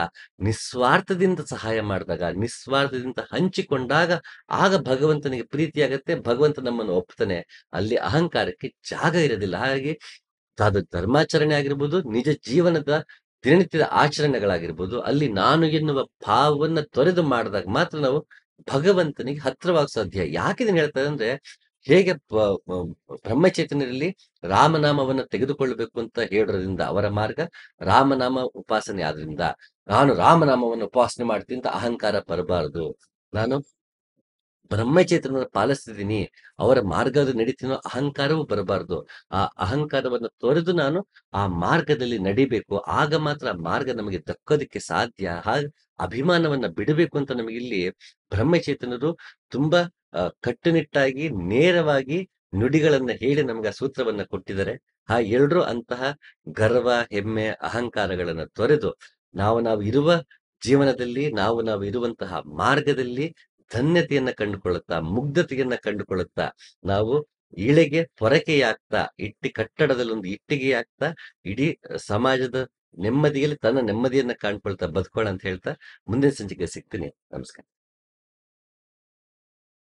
ನಿಸ್ವಾರ್ಥದಿಂದ ಸಹಾಯ ಮಾಡಿದಾಗ ನಿಸ್ವಾರ್ಥದಿಂದ ಹಂಚಿಕೊಂಡಾಗ ಆಗ ಭಗವಂತನಿಗೆ ಪ್ರೀತಿಯಾಗತ್ತೆ ಭಗವಂತ ನಮ್ಮನ್ನು ಒಪ್ತಾನೆ ಅಲ್ಲಿ ಅಹಂಕಾರಕ್ಕೆ ಜಾಗ ಇರೋದಿಲ್ಲ ಹಾಗೆ ಅದು ಧರ್ಮಾಚರಣೆ ಆಗಿರ್ಬೋದು ನಿಜ ಜೀವನದ ದಿನನಿತ್ಯದ ಆಚರಣೆಗಳಾಗಿರ್ಬೋದು ಅಲ್ಲಿ ನಾನು ಎನ್ನುವ ಭಾವವನ್ನ ತೊರೆದು ಮಾಡಿದಾಗ ಮಾತ್ರ ನಾವು ಭಗವಂತನಿಗೆ ಹತ್ರವಾಗ ಸಾಧ್ಯ ಯಾಕೆ ಇದನ್ನು ಹೇಳ್ತಾರೆ ಅಂದ್ರೆ ಹೇಗೆ ಬ್ರಹ್ಮಚೇತನರಲ್ಲಿ ರಾಮನಾಮವನ್ನು ತೆಗೆದುಕೊಳ್ಳಬೇಕು ಅಂತ ಹೇಳೋದ್ರಿಂದ ಅವರ ಮಾರ್ಗ ರಾಮನಾಮ ಉಪಾಸನೆ ಆದ್ರಿಂದ ನಾನು ರಾಮನಾಮವನ್ನು ಉಪಾಸನೆ ಮಾಡ್ತೀನಿ ಅಂತ ಅಹಂಕಾರ ಬರಬಾರದು ನಾನು ಬ್ರಹ್ಮಚೇತನ ಪಾಲಿಸ್ತಿದ್ದೀನಿ ಅವರ ಮಾರ್ಗದ ನಡೀತೀನೋ ಅಹಂಕಾರವೂ ಬರಬಾರ್ದು ಆ ಅಹಂಕಾರವನ್ನು ತೊರೆದು ನಾನು ಆ ಮಾರ್ಗದಲ್ಲಿ ನಡಿಬೇಕು ಆಗ ಮಾತ್ರ ಮಾರ್ಗ ನಮಗೆ ದಕ್ಕೋದಕ್ಕೆ ಸಾಧ್ಯ ಹಾಗ ಅಭಿಮಾನವನ್ನ ಬಿಡಬೇಕು ಅಂತ ನಮಗೆ ಇಲ್ಲಿ ಬ್ರಹ್ಮಚೇತನರು ತುಂಬಾ ಕಟ್ಟುನಿಟ್ಟಾಗಿ ನೇರವಾಗಿ ನುಡಿಗಳನ್ನ ಹೇಳಿ ನಮ್ಗೆ ಆ ಸೂತ್ರವನ್ನ ಕೊಟ್ಟಿದ್ದಾರೆ ಆ ಎಲ್ರೂ ಅಂತಹ ಗರ್ವ ಹೆಮ್ಮೆ ಅಹಂಕಾರಗಳನ್ನ ತೊರೆದು ನಾವು ನಾವು ಇರುವ ಜೀವನದಲ್ಲಿ ನಾವು ನಾವು ಇರುವಂತಹ ಮಾರ್ಗದಲ್ಲಿ ಧನ್ಯತೆಯನ್ನ ಕಂಡುಕೊಳ್ಳುತ್ತಾ ಮುಗ್ಧತೆಯನ್ನ ಕಂಡುಕೊಳ್ಳುತ್ತಾ ನಾವು ಇಳೆಗೆ ಪೊರಕೆಯಾಗ್ತಾ ಇಟ್ಟಿ ಕಟ್ಟಡದಲ್ಲೊಂದು ಇಟ್ಟಿಗೆಯಾಗ್ತಾ ಇಡೀ ಸಮಾಜದ ನೆಮ್ಮದಿಯಲ್ಲಿ ತನ್ನ ನೆಮ್ಮದಿಯನ್ನ ಕಾಣ್ಕೊಳ್ತಾ ಬದುಕೋಣ ಅಂತ ಹೇಳ್ತಾ ಮುಂದಿನ ಸಂಚಿಕೆ ಸಿಗ್ತೀನಿ ನಮಸ್ಕಾರ